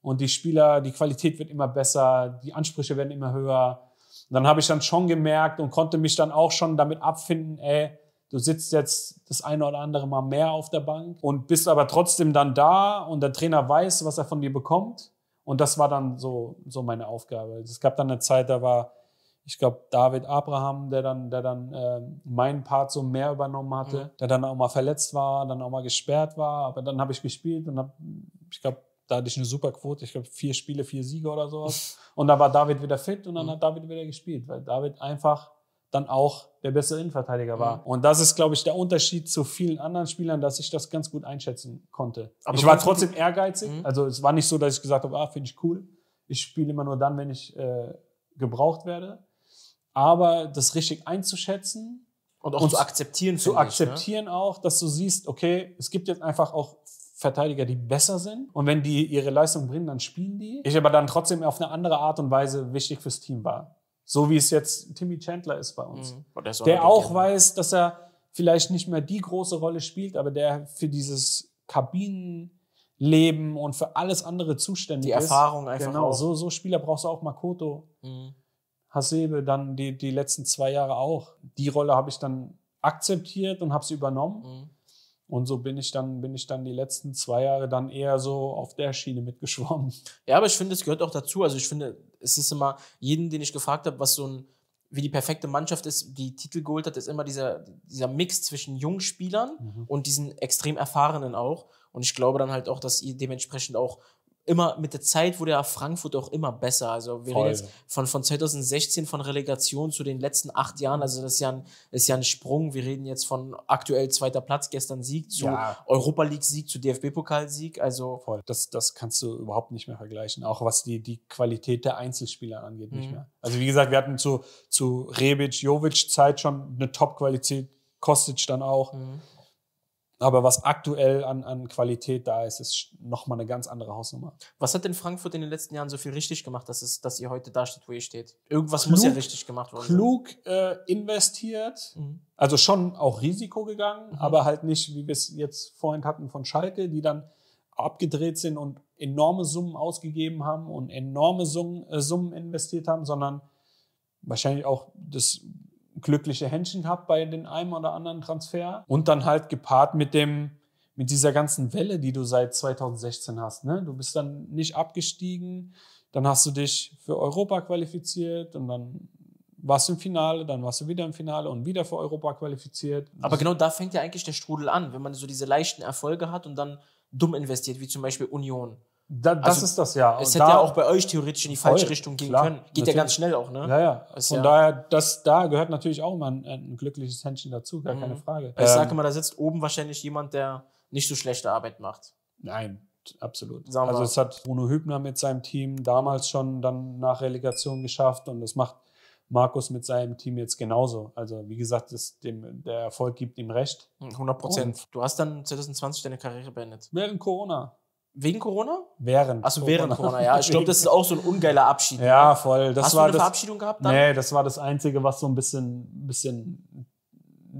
Und die Spieler, die Qualität wird immer besser, die Ansprüche werden immer höher. Und dann habe ich dann schon gemerkt und konnte mich dann auch schon damit abfinden, ey, Du sitzt jetzt das eine oder andere Mal mehr auf der Bank und bist aber trotzdem dann da und der Trainer weiß, was er von dir bekommt. Und das war dann so, so meine Aufgabe. Also es gab dann eine Zeit, da war, ich glaube, David Abraham, der dann, der dann äh, meinen Part so mehr übernommen hatte, mhm. der dann auch mal verletzt war, dann auch mal gesperrt war. Aber dann habe ich gespielt und habe, ich glaube, da hatte ich eine super Quote, ich glaube vier Spiele, vier Siege oder sowas. Und da war David wieder fit und dann mhm. hat David wieder gespielt, weil David einfach dann auch der bessere Innenverteidiger war. Mhm. Und das ist, glaube ich, der Unterschied zu vielen anderen Spielern, dass ich das ganz gut einschätzen konnte. Aber ich war trotzdem ehrgeizig. Mhm. Also es war nicht so, dass ich gesagt habe, ah, finde ich cool. Ich spiele immer nur dann, wenn ich äh, gebraucht werde. Aber das richtig einzuschätzen und auch und zu akzeptieren, zu ich, ne? akzeptieren ne? auch, dass du siehst, okay, es gibt jetzt einfach auch Verteidiger, die besser sind. Und wenn die ihre Leistung bringen, dann spielen die. Ich aber dann trotzdem auf eine andere Art und Weise wichtig fürs Team war. So wie es jetzt Timmy Chandler ist bei uns. Mhm. Oh, der, der auch weiß, dass er vielleicht nicht mehr die große Rolle spielt, aber der für dieses Kabinenleben und für alles andere zuständig ist. Die Erfahrung einfach. Genau, auch. So, so Spieler brauchst du auch Makoto. Mhm. Hasebe dann die, die letzten zwei Jahre auch. Die Rolle habe ich dann akzeptiert und habe sie übernommen. Mhm. Und so bin ich dann, bin ich dann die letzten zwei Jahre dann eher so auf der Schiene mitgeschwommen. Ja, aber ich finde, es gehört auch dazu. Also ich finde, es ist immer, jeden, den ich gefragt habe, was so ein, wie die perfekte Mannschaft ist, die Titel geholt hat, ist immer dieser, dieser Mix zwischen jungen Spielern mhm. und diesen extrem erfahrenen auch. Und ich glaube dann halt auch, dass ihr dementsprechend auch immer mit der Zeit wurde ja Frankfurt auch immer besser. Also wir Voll. reden jetzt von, von 2016 von Relegation zu den letzten acht Jahren. Also das ist ja ein, ist ja ein Sprung. Wir reden jetzt von aktuell zweiter Platz, gestern Sieg zu ja. Europa League Sieg zu DFB pokalsieg Also Voll. Das, das kannst du überhaupt nicht mehr vergleichen. Auch was die, die Qualität der Einzelspieler angeht, mhm. nicht mehr. Also wie gesagt, wir hatten zu, zu Rebic, Jovic Zeit schon eine Top Qualität. Kostic dann auch. Mhm. Aber was aktuell an, an Qualität da ist, ist nochmal eine ganz andere Hausnummer. Was hat denn Frankfurt in den letzten Jahren so viel richtig gemacht, dass, es, dass ihr heute da steht, wo ihr steht? Irgendwas klug, muss ja richtig gemacht worden klug, sein. Klug äh, investiert, mhm. also schon auch Risiko gegangen, mhm. aber halt nicht, wie wir es jetzt vorhin hatten von Schalke, die dann abgedreht sind und enorme Summen ausgegeben haben und enorme Summen, äh, Summen investiert haben, sondern wahrscheinlich auch das glückliche Händchen gehabt bei den einem oder anderen Transfer. Und dann halt gepaart mit dem, mit dieser ganzen Welle, die du seit 2016 hast. Ne? Du bist dann nicht abgestiegen, dann hast du dich für Europa qualifiziert und dann warst du im Finale, dann warst du wieder im Finale und wieder für Europa qualifiziert. Aber genau da fängt ja eigentlich der Strudel an, wenn man so diese leichten Erfolge hat und dann dumm investiert, wie zum Beispiel Union. Da, das also, ist das ja. Es hätte da, ja auch bei euch theoretisch in die falsche voll, Richtung gehen klar, können. Geht natürlich. ja ganz schnell auch, ne? Ja, ja. Ist Von ja. daher, das, da gehört natürlich auch mal ein, ein glückliches Händchen dazu, gar mhm. keine Frage. Ich ähm, sage mal, da sitzt oben wahrscheinlich jemand, der nicht so schlechte Arbeit macht. Nein, absolut. also, es hat Bruno Hübner mit seinem Team damals schon dann nach Relegation geschafft und das macht Markus mit seinem Team jetzt genauso. Also wie gesagt, das, dem, der Erfolg gibt ihm recht. 100 hm, Prozent. Du hast dann 2020 deine Karriere beendet. Während Corona. Wegen Corona? Während. Achso, während Corona, ja. Ich glaube, das ist auch so ein ungeiler Abschied. Ja, ne? voll. Das Hast war du eine das, Verabschiedung gehabt? Dann? Nee, das war das Einzige, was so ein bisschen, bisschen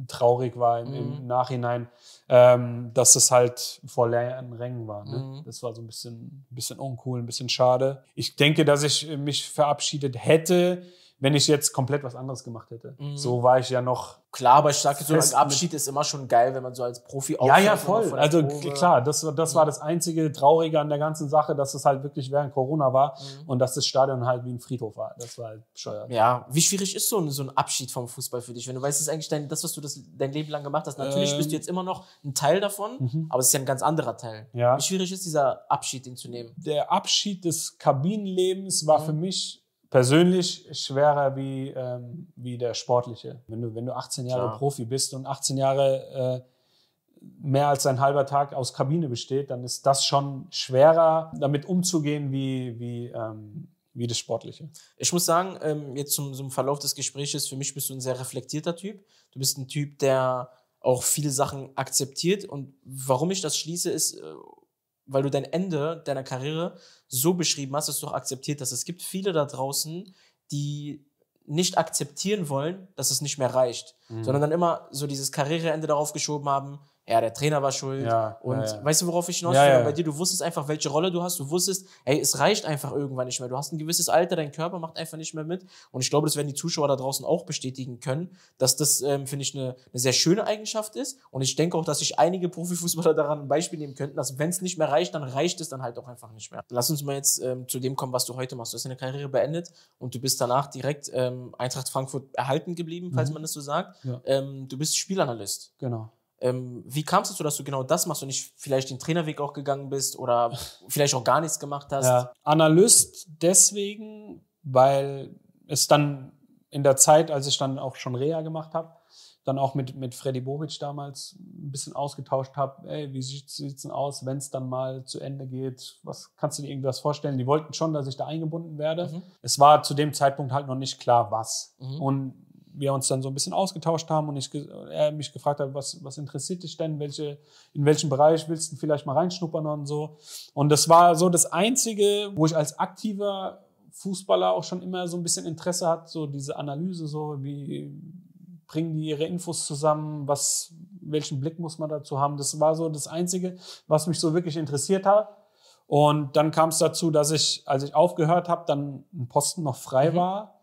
traurig war im, mhm. im Nachhinein, ähm, dass es halt vor leeren Rängen war. Ne? Mhm. Das war so ein bisschen, bisschen uncool, ein bisschen schade. Ich denke, dass ich mich verabschiedet hätte, wenn ich jetzt komplett was anderes gemacht hätte. Mhm. So war ich ja noch. Klar, aber ich sage, so ein Abschied ist immer schon geil, wenn man so als Profi aufhört. Ja, ja, voll. Also Probe. klar, das, das war mhm. das einzige Traurige an der ganzen Sache, dass es halt wirklich während Corona war mhm. und dass das Stadion halt wie ein Friedhof war. Das war halt bescheuert. Ja, wie schwierig ist so ein, so ein Abschied vom Fußball für dich? Wenn du weißt, es ist eigentlich dein, das, was du das, dein Leben lang gemacht hast. Natürlich ähm. bist du ähm. jetzt immer noch ein Teil davon, mhm. aber es ist ja ein ganz anderer Teil. Ja. Wie schwierig ist dieser Abschied, den zu nehmen? Der Abschied des Kabinenlebens war mhm. für mich persönlich schwerer wie, ähm, wie der sportliche. Wenn du, wenn du 18 Jahre Klar. Profi bist und 18 Jahre äh, mehr als ein halber Tag aus Kabine besteht, dann ist das schon schwerer, damit umzugehen wie, wie, ähm, wie das Sportliche. Ich muss sagen, ähm, jetzt zum, zum Verlauf des Gesprächs, für mich bist du ein sehr reflektierter Typ. Du bist ein Typ, der auch viele Sachen akzeptiert. Und warum ich das schließe, ist äh, weil du dein Ende deiner Karriere so beschrieben hast, dass du auch akzeptiert hast. Es gibt viele da draußen, die nicht akzeptieren wollen, dass es nicht mehr reicht, mhm. sondern dann immer so dieses Karriereende darauf geschoben haben, ja, der Trainer war schuld. Ja, und ja, ja. weißt du, worauf ich hinaus will? Bei dir, du wusstest einfach, welche Rolle du hast. Du wusstest, hey, es reicht einfach irgendwann nicht mehr. Du hast ein gewisses Alter, dein Körper macht einfach nicht mehr mit. Und ich glaube, das werden die Zuschauer da draußen auch bestätigen können, dass das, ähm, finde ich, eine, eine sehr schöne Eigenschaft ist. Und ich denke auch, dass sich einige Profifußballer daran ein Beispiel nehmen könnten, dass wenn es nicht mehr reicht, dann reicht es dann halt auch einfach nicht mehr. Lass uns mal jetzt ähm, zu dem kommen, was du heute machst. Du hast deine Karriere beendet und du bist danach direkt ähm, Eintracht Frankfurt erhalten geblieben, falls mhm. man das so sagt. Ja. Ähm, du bist Spielanalyst. Genau. Ähm, wie kamst du dazu, dass du genau das machst und nicht vielleicht den Trainerweg auch gegangen bist oder vielleicht auch gar nichts gemacht hast? Ja. Analyst deswegen, weil es dann in der Zeit, als ich dann auch schon Reha gemacht habe, dann auch mit, mit Freddy Bobic damals ein bisschen ausgetauscht habe, ey, wie sieht es denn aus, wenn es dann mal zu Ende geht, was kannst du dir irgendwas vorstellen? Die wollten schon, dass ich da eingebunden werde. Mhm. Es war zu dem Zeitpunkt halt noch nicht klar, was. Mhm. Und wir uns dann so ein bisschen ausgetauscht haben und ich, er mich gefragt hat, was, was interessiert dich denn, welche, in welchem Bereich willst du vielleicht mal reinschnuppern und so. Und das war so das Einzige, wo ich als aktiver Fußballer auch schon immer so ein bisschen Interesse hat, so diese Analyse, so wie bringen die ihre Infos zusammen, was, welchen Blick muss man dazu haben. Das war so das Einzige, was mich so wirklich interessiert hat. Und dann kam es dazu, dass ich, als ich aufgehört habe, dann ein Posten noch frei mhm. war.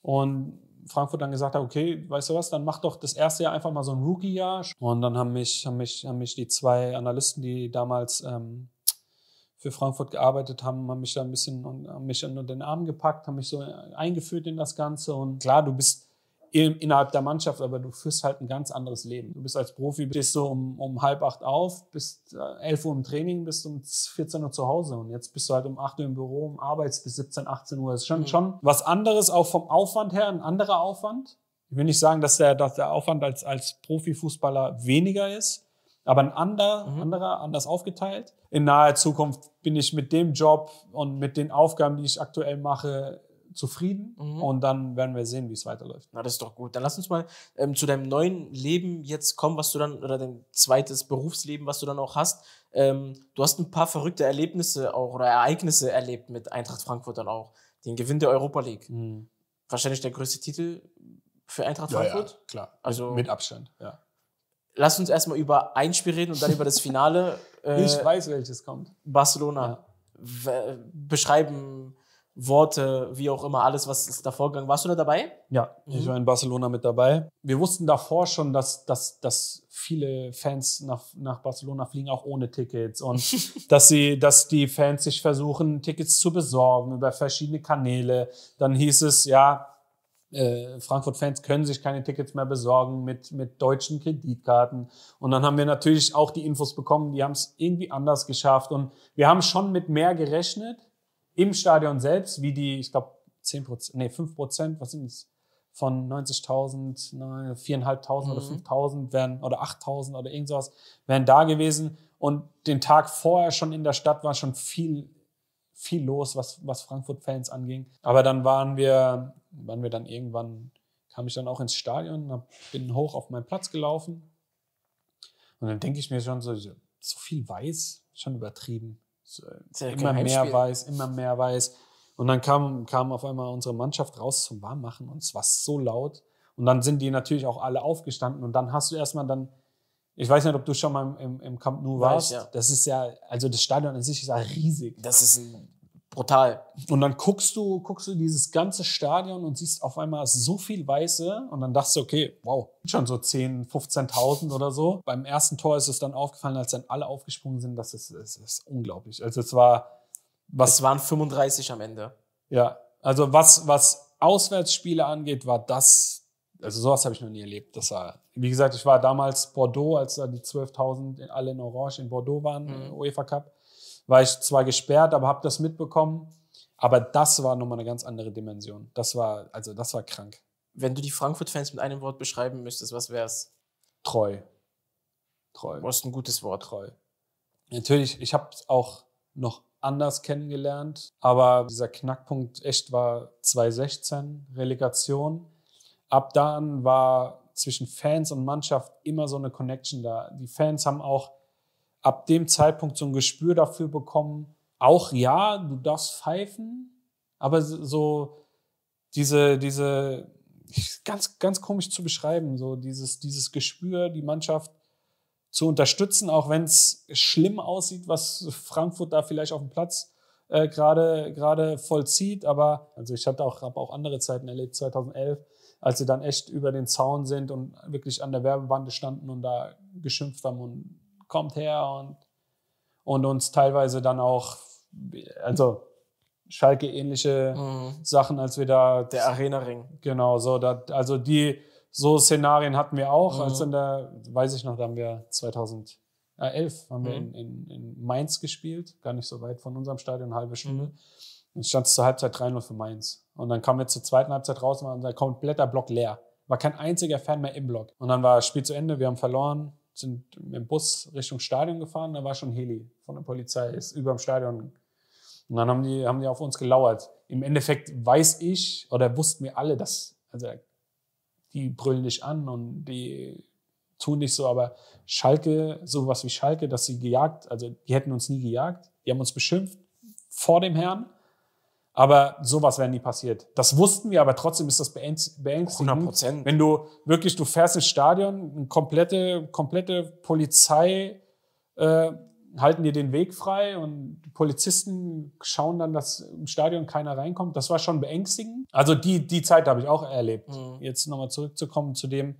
Und Frankfurt dann gesagt hat, okay, weißt du was, dann mach doch das erste Jahr einfach mal so ein Rookie-Jahr. Und dann haben mich, haben, mich, haben mich die zwei Analysten, die damals ähm, für Frankfurt gearbeitet haben, haben mich da ein bisschen haben mich unter den Arm gepackt, haben mich so eingeführt in das Ganze. Und klar, du bist in, innerhalb der Mannschaft, aber du führst halt ein ganz anderes Leben. Du bist als Profi, bist so um, um halb acht auf, bist äh, elf Uhr im Training, bist um 14 Uhr zu Hause und jetzt bist du halt um acht Uhr im Büro, um arbeitest bis 17, 18 Uhr. Das ist schon, mhm. schon was anderes, auch vom Aufwand her, ein anderer Aufwand. Ich will nicht sagen, dass der, dass der Aufwand als, als Profifußballer weniger ist, aber ein anderer, mhm. anderer, anders aufgeteilt. In naher Zukunft bin ich mit dem Job und mit den Aufgaben, die ich aktuell mache, zufrieden mhm. und dann werden wir sehen, wie es weiterläuft. Na, das ist doch gut. Dann lass uns mal ähm, zu deinem neuen Leben jetzt kommen, was du dann, oder dein zweites Berufsleben, was du dann auch hast. Ähm, du hast ein paar verrückte Erlebnisse auch oder Ereignisse erlebt mit Eintracht Frankfurt dann auch. Den Gewinn der Europa League. Mhm. Wahrscheinlich der größte Titel für Eintracht ja, Frankfurt. Ja, klar. Also, mit Abstand, ja. Lass uns erstmal über ein Spiel reden und dann über das Finale. Äh, ich weiß, welches kommt. Barcelona. Ja. Beschreiben, Worte, wie auch immer, alles, was ist davor gegangen. Warst du da dabei? Ja, mhm. ich war in Barcelona mit dabei. Wir wussten davor schon, dass, dass, dass viele Fans nach, nach Barcelona fliegen, auch ohne Tickets. Und dass, sie, dass die Fans sich versuchen, Tickets zu besorgen über verschiedene Kanäle. Dann hieß es, ja, äh, Frankfurt-Fans können sich keine Tickets mehr besorgen mit, mit deutschen Kreditkarten. Und dann haben wir natürlich auch die Infos bekommen, die haben es irgendwie anders geschafft. Und wir haben schon mit mehr gerechnet im Stadion selbst, wie die, ich glaube, 10 Prozent, nee, 5 Prozent, was sind es? Von 90.000, ne, 4.500 oder 5.000 mhm. werden, oder 8.000 oder irgend sowas, wären da gewesen. Und den Tag vorher schon in der Stadt war schon viel, viel los, was, was Frankfurt-Fans anging. Aber dann waren wir, waren wir dann irgendwann, kam ich dann auch ins Stadion, bin hoch auf meinen Platz gelaufen. Und dann denke ich mir schon so, so viel weiß, schon übertrieben ja immer mehr Heimspiel. weiß, immer mehr weiß. Und dann kam, kam auf einmal unsere Mannschaft raus zum Warmmachen und es war so laut. Und dann sind die natürlich auch alle aufgestanden. Und dann hast du erstmal dann, ich weiß nicht, ob du schon mal im, im Camp Nou warst. Weiß, ja. Das ist ja, also das Stadion an sich ist ja riesig. Das ist ein brutal. Und dann guckst du, guckst du dieses ganze Stadion und siehst auf einmal so viel Weiße und dann dachtest du, okay, wow, schon so 10, 15.000 oder so. Beim ersten Tor ist es dann aufgefallen, als dann alle aufgesprungen sind, das ist, das ist unglaublich. Also es war was. Es waren 35 am Ende. Ja, also was, was Auswärtsspiele angeht, war das, also sowas habe ich noch nie erlebt. Das war, wie gesagt, ich war damals Bordeaux, als da die 12.000 alle in Orange in Bordeaux waren, mhm. Äh, UEFA Cup war ich zwar gesperrt, aber habe das mitbekommen. Aber das war nochmal eine ganz andere Dimension. Das war, also das war krank. Wenn du die Frankfurt-Fans mit einem Wort beschreiben müsstest, was wär's? Treu. Treu. Du hast ein gutes Wort. Treu. Natürlich, ich habe es auch noch anders kennengelernt, aber dieser Knackpunkt echt war 2016, Relegation. Ab da an war zwischen Fans und Mannschaft immer so eine Connection da. Die Fans haben auch ab dem Zeitpunkt so ein Gespür dafür bekommen, auch ja, du darfst pfeifen, aber so diese, diese, ganz, ganz komisch zu beschreiben, so dieses, dieses Gespür, die Mannschaft zu unterstützen, auch wenn es schlimm aussieht, was Frankfurt da vielleicht auf dem Platz äh, gerade gerade vollzieht. Aber also ich hatte auch habe auch andere Zeiten erlebt, 2011, als sie dann echt über den Zaun sind und wirklich an der Werbebande standen und da geschimpft haben und kommt her und, und uns teilweise dann auch, also Schalke ähnliche mhm. Sachen, als wir da. Der Arena-Ring. Genau, so, dat, also die, so Szenarien hatten wir auch, mhm. als in der, weiß ich noch, da haben wir 2011 haben wir mhm. in, in, in, Mainz gespielt, gar nicht so weit von unserem Stadion, eine halbe Stunde. Mhm. Dann stand es zur Halbzeit 3-0 für Mainz. Und dann kamen wir zur zweiten Halbzeit raus und war unser kompletter Block leer. War kein einziger Fan mehr im Block. Und dann war das Spiel zu Ende, wir haben verloren sind mit dem Bus Richtung Stadion gefahren, da war schon Heli von der Polizei, ist über dem Stadion. Und dann haben die, haben die auf uns gelauert. Im Endeffekt weiß ich oder wussten wir alle, dass, also die brüllen dich an und die tun nicht so, aber Schalke, sowas wie Schalke, dass sie gejagt, also die hätten uns nie gejagt, die haben uns beschimpft vor dem Herrn aber sowas wäre nie passiert. Das wussten wir, aber trotzdem ist das beängstigend. 100 Prozent. Wenn du wirklich, du fährst ins Stadion, eine komplette, komplette Polizei äh, halten dir den Weg frei und Polizisten schauen dann, dass im Stadion keiner reinkommt. Das war schon beängstigend. Also die, die Zeit habe ich auch erlebt. Mhm. Jetzt nochmal zurückzukommen zu dem,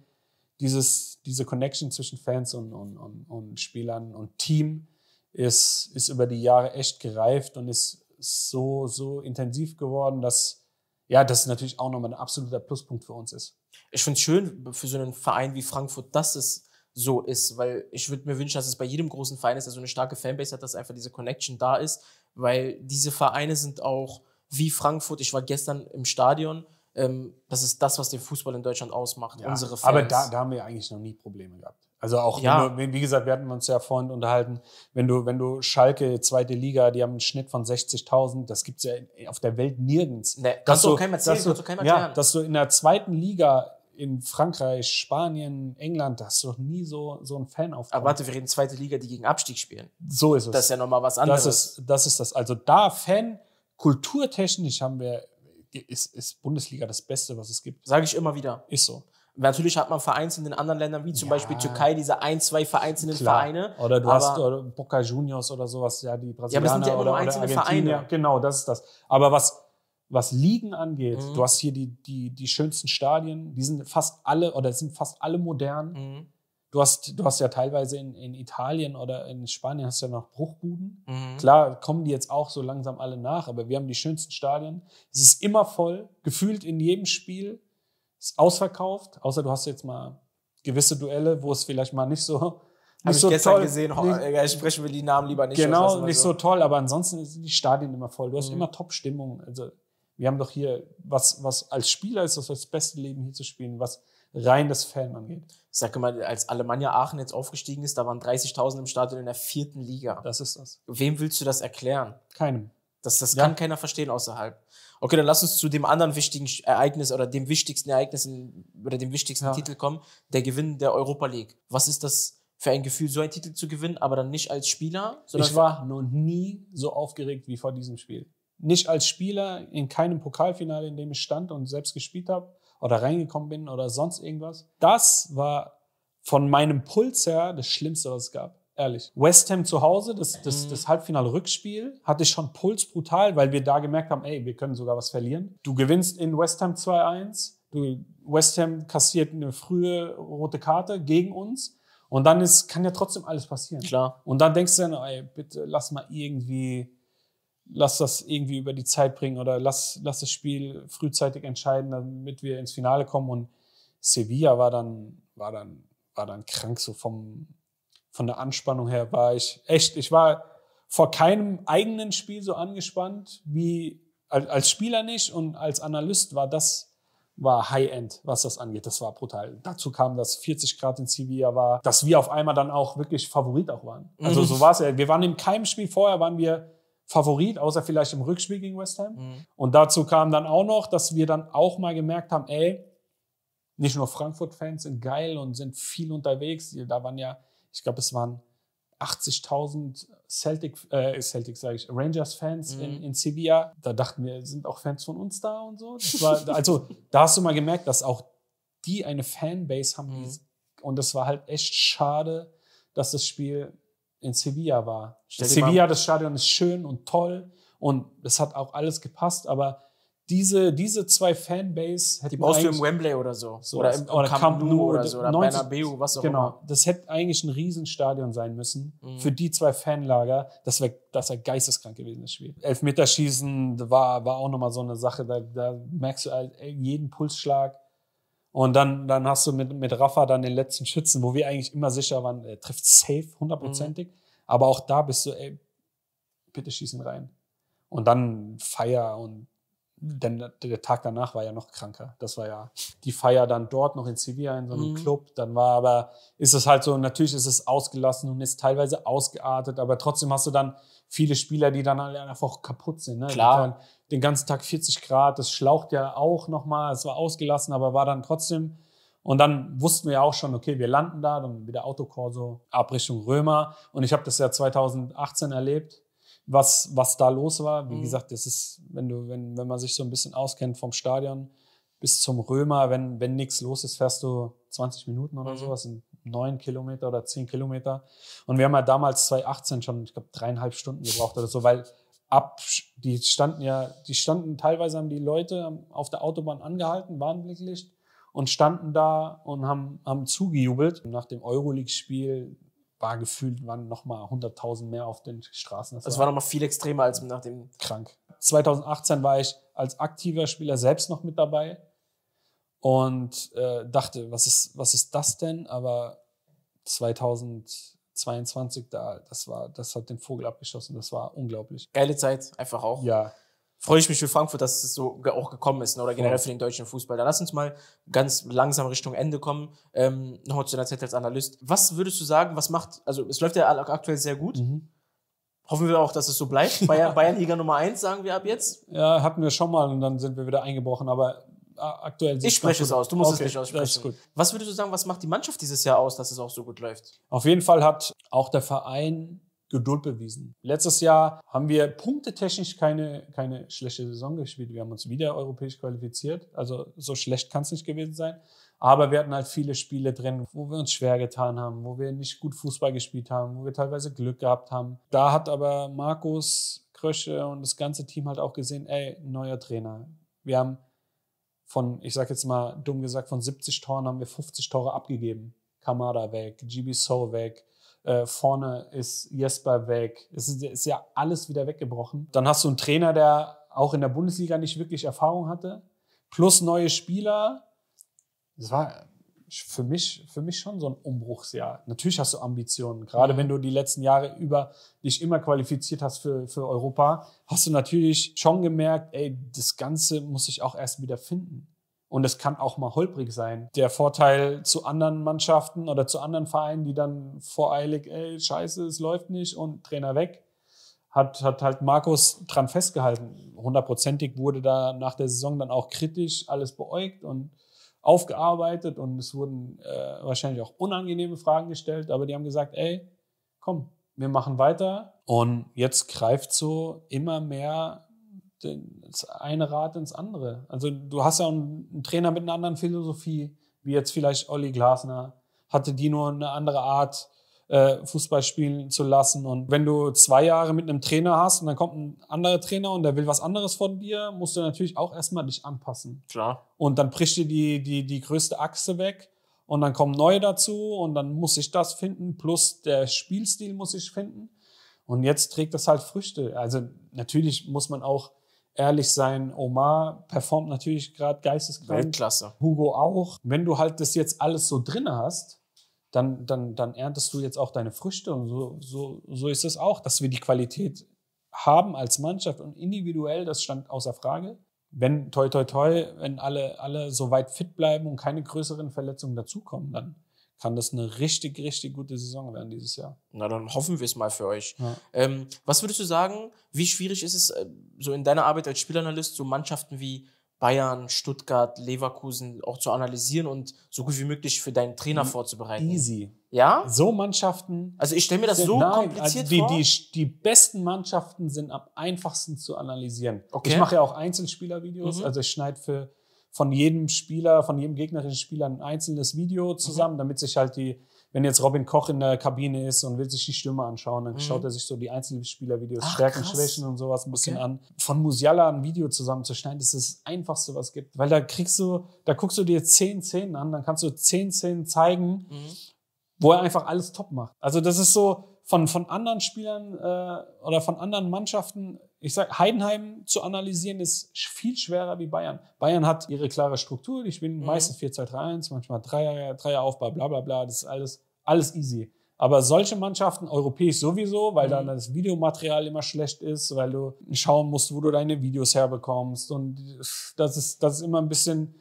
dieses, diese Connection zwischen Fans und, und, und, und Spielern und Team ist, ist über die Jahre echt gereift und ist so, so intensiv geworden, dass ja, das natürlich auch nochmal ein absoluter Pluspunkt für uns ist. Ich finde es schön für so einen Verein wie Frankfurt, dass es so ist, weil ich würde mir wünschen, dass es bei jedem großen Verein ist, der so eine starke Fanbase hat, dass einfach diese Connection da ist, weil diese Vereine sind auch wie Frankfurt. Ich war gestern im Stadion. Ähm, das ist das, was den Fußball in Deutschland ausmacht. Ja, unsere Fans. Aber da, da haben wir eigentlich noch nie Probleme gehabt. Also auch, ja. wenn du, wie gesagt, wir hatten uns ja vorhin unterhalten, wenn du, wenn du Schalke, zweite Liga, die haben einen Schnitt von 60.000, das gibt es ja auf der Welt nirgends. Nee, dass du keinem erzählen, dass du, kannst du keinem ja, dass du in der zweiten Liga in Frankreich, Spanien, England, da hast du doch nie so, so einen Fan auf. Aber warte, wir reden zweite Liga, die gegen Abstieg spielen. So ist es. Das ist ja nochmal was anderes. Das ist das. Ist das. Also da Fan, kulturtechnisch haben wir, ist, ist Bundesliga das Beste, was es gibt. Sage ich immer wieder. Ist so. Natürlich hat man Vereins in den anderen Ländern, wie zum ja. Beispiel Türkei, diese ein, zwei vereinzelten Klar. Vereine. Oder du hast oder Boca Juniors oder sowas, ja, die Brasilianer ja, aber sind ja immer oder, einzelne oder Vereine. Genau, das ist das. Aber was, was Ligen angeht, mhm. du hast hier die, die, die schönsten Stadien, die sind fast alle, oder sind fast alle modern. Mhm. Du hast, du hast ja teilweise in, in Italien oder in Spanien hast du ja noch Bruchbuden. Mhm. Klar kommen die jetzt auch so langsam alle nach, aber wir haben die schönsten Stadien. Es ist immer voll, gefühlt in jedem Spiel ist ausverkauft, außer du hast jetzt mal gewisse Duelle, wo es vielleicht mal nicht so habe ich so gestern toll. gesehen, oh, nee. sprechen wir die Namen lieber nicht. Genau, also nicht so. so. toll, aber ansonsten sind die Stadien immer voll. Du hast mhm. immer Top-Stimmung. Also wir haben doch hier, was, was als Spieler ist, das, das beste Leben hier zu spielen, was rein das Fan angeht. Ich sag mal, als Alemannia Aachen jetzt aufgestiegen ist, da waren 30.000 im Stadion in der vierten Liga. Das ist das. Wem willst du das erklären? Keinem. Das, das ja. kann keiner verstehen außerhalb. Okay, dann lass uns zu dem anderen wichtigen Ereignis oder dem wichtigsten Ereignis in, oder dem wichtigsten ja. Titel kommen, der Gewinn der Europa League. Was ist das für ein Gefühl, so einen Titel zu gewinnen, aber dann nicht als Spieler? ich war noch nie so aufgeregt wie vor diesem Spiel. Nicht als Spieler, in keinem Pokalfinale, in dem ich stand und selbst gespielt habe oder reingekommen bin oder sonst irgendwas. Das war von meinem Puls her das Schlimmste, was es gab. Ehrlich. West Ham zu Hause, das, das, mhm. das Halbfinale-Rückspiel, hatte ich schon Puls brutal, weil wir da gemerkt haben, ey, wir können sogar was verlieren. Du gewinnst in West Ham 2-1. West Ham kassiert eine frühe rote Karte gegen uns. Und dann ist, kann ja trotzdem alles passieren. Klar. Und dann denkst du dann, ey, bitte lass mal irgendwie, lass das irgendwie über die Zeit bringen oder lass, lass das Spiel frühzeitig entscheiden, damit wir ins Finale kommen. Und Sevilla war dann, war dann, war dann krank so vom, von der Anspannung her war ich echt, ich war vor keinem eigenen Spiel so angespannt wie als Spieler nicht und als Analyst war das war High-End, was das angeht. Das war brutal. Dazu kam, dass 40 Grad in Sevilla war, dass wir auf einmal dann auch wirklich Favorit auch waren. Mhm. Also mhm. so war es ja. Wir waren in keinem Spiel vorher, waren wir Favorit, außer vielleicht im Rückspiel gegen West Ham. Mhm. Und dazu kam dann auch noch, dass wir dann auch mal gemerkt haben, ey, nicht nur Frankfurt-Fans sind geil und sind viel unterwegs. Da waren ja ich glaube, es waren 80.000 Celtic, äh, Celtic sage ich, Rangers-Fans mhm. in, in Sevilla. Da dachten wir, sind auch Fans von uns da und so. War, also da hast du mal gemerkt, dass auch die eine Fanbase haben. Mhm. Und es war halt echt schade, dass das Spiel in Sevilla war. Stell Sevilla, das Stadion ist schön und toll und es hat auch alles gepasst, aber diese, diese zwei Fanbase hätte. Die baust du im Wembley oder so. so oder im, oder Camp, Nou oder so. Oder 90, BU, was auch genau, immer. Genau. Das hätte eigentlich ein Riesenstadion sein müssen mhm. für die zwei Fanlager. Das wäre das wär geisteskrank gewesen, das Spiel. Elfmeterschießen war, war auch nochmal so eine Sache. Da, da merkst du halt jeden Pulsschlag. Und dann, dann hast du mit, mit Rafa dann den letzten Schützen, wo wir eigentlich immer sicher waren, er trifft safe, hundertprozentig. Mhm. Aber auch da bist du, ey, bitte schießen rein. Und dann Feier und denn der Tag danach war ja noch kranker. Das war ja die Feier dann dort noch in Sevilla in so einem mhm. Club. Dann war aber, ist es halt so, natürlich ist es ausgelassen und ist teilweise ausgeartet, aber trotzdem hast du dann viele Spieler, die dann einfach kaputt sind. Ne? Klar. Den ganzen Tag 40 Grad, das schlaucht ja auch nochmal. Es war ausgelassen, aber war dann trotzdem. Und dann wussten wir ja auch schon, okay, wir landen da, dann wieder Autokorso ab Richtung Römer. Und ich habe das ja 2018 erlebt was, was da los war. Wie mhm. gesagt, das ist, wenn du, wenn, wenn man sich so ein bisschen auskennt vom Stadion bis zum Römer, wenn, wenn nichts los ist, fährst du 20 Minuten oder mhm. sowas, neun Kilometer oder zehn Kilometer. Und wir haben ja damals 2018 schon, ich glaube, dreieinhalb Stunden gebraucht oder so, weil ab, die standen ja, die standen teilweise haben die Leute auf der Autobahn angehalten, Warnblicklicht und standen da und haben, haben zugejubelt. Nach dem Euroleague-Spiel war gefühlt, waren nochmal 100.000 mehr auf den Straßen. Das, das also war, war nochmal viel extremer als nach dem. Krank. 2018 war ich als aktiver Spieler selbst noch mit dabei und äh, dachte, was ist, was ist das denn? Aber 2022 da, das war, das hat den Vogel abgeschossen, das war unglaublich. Geile Zeit, einfach auch. Ja, freue ich mich für Frankfurt, dass es so auch gekommen ist, ne, oder generell für den deutschen Fußball. Dann lass uns mal ganz langsam Richtung Ende kommen. Ähm, Nochmal zu deiner Zeit als Analyst. Was würdest du sagen, was macht, also es läuft ja aktuell sehr gut. Mhm. Hoffen wir auch, dass es so bleibt. Bayern, Bayern Liga Nummer eins sagen wir ab jetzt. Ja, hatten wir schon mal und dann sind wir wieder eingebrochen, aber aktuell Ich spreche es aus, du musst okay, es nicht aussprechen. Was würdest du sagen, was macht die Mannschaft dieses Jahr aus, dass es auch so gut läuft? Auf jeden Fall hat auch der Verein Geduld bewiesen. Letztes Jahr haben wir punktetechnisch keine, keine schlechte Saison gespielt. Wir haben uns wieder europäisch qualifiziert. Also so schlecht kann es nicht gewesen sein. Aber wir hatten halt viele Spiele drin, wo wir uns schwer getan haben, wo wir nicht gut Fußball gespielt haben, wo wir teilweise Glück gehabt haben. Da hat aber Markus, Krösche und das ganze Team halt auch gesehen, ey, neuer Trainer. Wir haben von, ich sag jetzt mal dumm gesagt, von 70 Toren haben wir 50 Tore abgegeben. Kamada weg, GB So weg, äh, vorne ist Jesper weg. Es ist, ist ja alles wieder weggebrochen. Dann hast du einen Trainer, der auch in der Bundesliga nicht wirklich Erfahrung hatte. Plus neue Spieler. Das war für mich, für mich schon so ein Umbruchsjahr. Natürlich hast du Ambitionen. Gerade mhm. wenn du die letzten Jahre über dich immer qualifiziert hast für, für Europa, hast du natürlich schon gemerkt, ey, das Ganze muss ich auch erst wieder finden. Und es kann auch mal holprig sein. Der Vorteil zu anderen Mannschaften oder zu anderen Vereinen, die dann voreilig, ey, scheiße, es läuft nicht und Trainer weg, hat, hat halt Markus dran festgehalten. Hundertprozentig wurde da nach der Saison dann auch kritisch alles beäugt und aufgearbeitet und es wurden äh, wahrscheinlich auch unangenehme Fragen gestellt, aber die haben gesagt, ey, komm, wir machen weiter. Und jetzt greift so immer mehr das eine Rad ins andere. Also du hast ja einen Trainer mit einer anderen Philosophie, wie jetzt vielleicht Olli Glasner. Hatte die nur eine andere Art, äh, Fußball spielen zu lassen. Und wenn du zwei Jahre mit einem Trainer hast und dann kommt ein anderer Trainer und der will was anderes von dir, musst du natürlich auch erstmal dich anpassen. Klar. Und dann bricht dir die, die, die größte Achse weg und dann kommen neue dazu und dann muss ich das finden, plus der Spielstil muss ich finden. Und jetzt trägt das halt Früchte. Also natürlich muss man auch ehrlich sein, Omar performt natürlich gerade geisteskrank. Weltklasse. Hugo auch. Wenn du halt das jetzt alles so drin hast, dann, dann, dann erntest du jetzt auch deine Früchte. Und so, so, so ist es auch, dass wir die Qualität haben als Mannschaft und individuell, das stand außer Frage. Wenn toi toi toi, wenn alle, alle so weit fit bleiben und keine größeren Verletzungen dazukommen, dann kann das eine richtig, richtig gute Saison werden dieses Jahr. Na, dann hoffen wir es mal für euch. Ja. Ähm, was würdest du sagen, wie schwierig ist es, äh, so in deiner Arbeit als Spielanalyst, so Mannschaften wie Bayern, Stuttgart, Leverkusen auch zu analysieren und so gut wie möglich für deinen Trainer hm. vorzubereiten? Easy. Ja? So Mannschaften. Also ich stelle mir das sind, so nein, kompliziert also die, vor. Die, die besten Mannschaften sind am einfachsten zu analysieren. Okay. Ich mache ja auch Einzelspielervideos, mhm. also ich schneide für von jedem Spieler, von jedem gegnerischen Spieler ein einzelnes Video mhm. zusammen, mhm. damit sich halt die, wenn jetzt Robin Koch in der Kabine ist und will sich die Stimme anschauen, dann mhm. schaut er sich so die einzelnen Spielervideos, Stärken, krass. Schwächen und sowas ein bisschen okay. an. Von Musiala ein Video zusammenzuschneiden, das ist das Einfachste, was es gibt. Weil da kriegst du, da guckst du dir zehn Szenen an, dann kannst du zehn Szenen zeigen, mhm. wo er einfach alles top macht. Also das ist so, von, von anderen Spielern äh, oder von anderen Mannschaften, ich sag, Heidenheim zu analysieren, ist viel schwerer wie Bayern. Bayern hat ihre klare Struktur, die spielen mhm. meistens 4-2-3-1, manchmal 3-Aufbau, bla bla bla, das ist alles, alles easy. Aber solche Mannschaften, europäisch sowieso, weil mhm. dann das Videomaterial immer schlecht ist, weil du schauen musst, wo du deine Videos herbekommst. Und das ist, das ist immer ein bisschen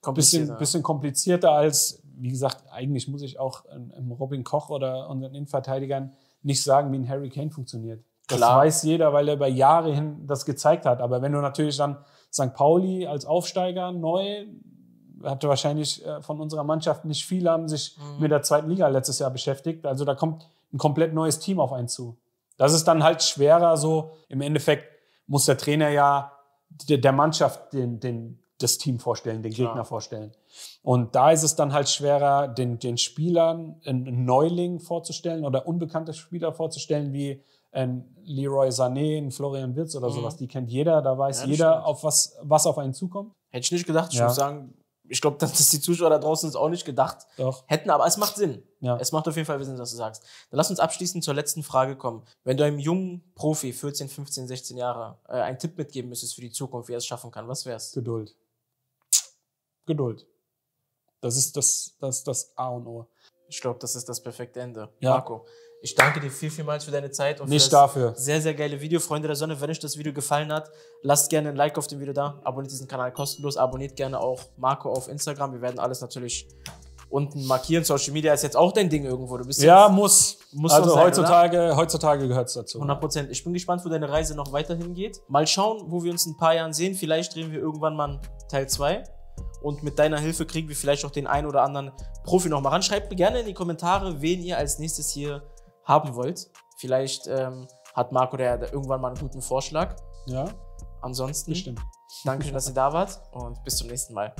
komplizierter. Bisschen, bisschen komplizierter als, wie gesagt, eigentlich muss ich auch im Robin Koch oder unseren Innenverteidigern nicht sagen, wie ein Harry Kane funktioniert. Das Klar. weiß jeder, weil er über Jahre hin das gezeigt hat. Aber wenn du natürlich dann St. Pauli als Aufsteiger neu, hatte wahrscheinlich äh, von unserer Mannschaft nicht viele haben sich mhm. mit der zweiten Liga letztes Jahr beschäftigt. Also da kommt ein komplett neues Team auf einen zu. Das ist dann halt schwerer so. Im Endeffekt muss der Trainer ja der Mannschaft den, den, das Team vorstellen, den Klar. Gegner vorstellen. Und da ist es dann halt schwerer, den, den Spielern einen Neuling vorzustellen oder unbekannte Spieler vorzustellen, wie ein ähm, Leroy Sané, ein Florian Wirtz oder mhm. sowas. Die kennt jeder, da weiß ja, jeder, auf was, was auf einen zukommt. Hätte ich nicht gedacht, ich ja. muss sagen, ich glaube, dass die Zuschauer da draußen es auch nicht gedacht Doch. hätten, aber es macht Sinn. Ja. Es macht auf jeden Fall Sinn, was du sagst. Dann lass uns abschließend zur letzten Frage kommen. Wenn du einem jungen Profi, 14, 15, 16 Jahre, äh, einen Tipp mitgeben müsstest für die Zukunft, wie er es schaffen kann, was wär's? Geduld. Geduld. Das ist das, das, das A und O. Ich glaube, das ist das perfekte Ende. Ja. Marco, ich danke dir viel, vielmals für deine Zeit und Nicht für das dafür. sehr, sehr geile Video. Freunde der Sonne, wenn euch das Video gefallen hat, lasst gerne ein Like auf dem Video da. Abonniert diesen Kanal kostenlos. Abonniert gerne auch Marco auf Instagram. Wir werden alles natürlich unten markieren. Social Media ist jetzt auch dein Ding irgendwo. Du bist ja, muss. muss also sein, heutzutage, heutzutage gehört es dazu. 100 Prozent. Ich bin gespannt, wo deine Reise noch weiterhin geht. Mal schauen, wo wir uns in ein paar Jahren sehen. Vielleicht drehen wir irgendwann mal Teil 2. Und mit deiner Hilfe kriegen wir vielleicht auch den einen oder anderen Profi noch mal ran. Schreibt mir gerne in die Kommentare, wen ihr als nächstes hier haben wollt. Vielleicht ähm, hat Marco der irgendwann mal einen guten Vorschlag. Ja. Ansonsten. Bestimmt. Dankeschön, dass ihr da wart und bis zum nächsten Mal.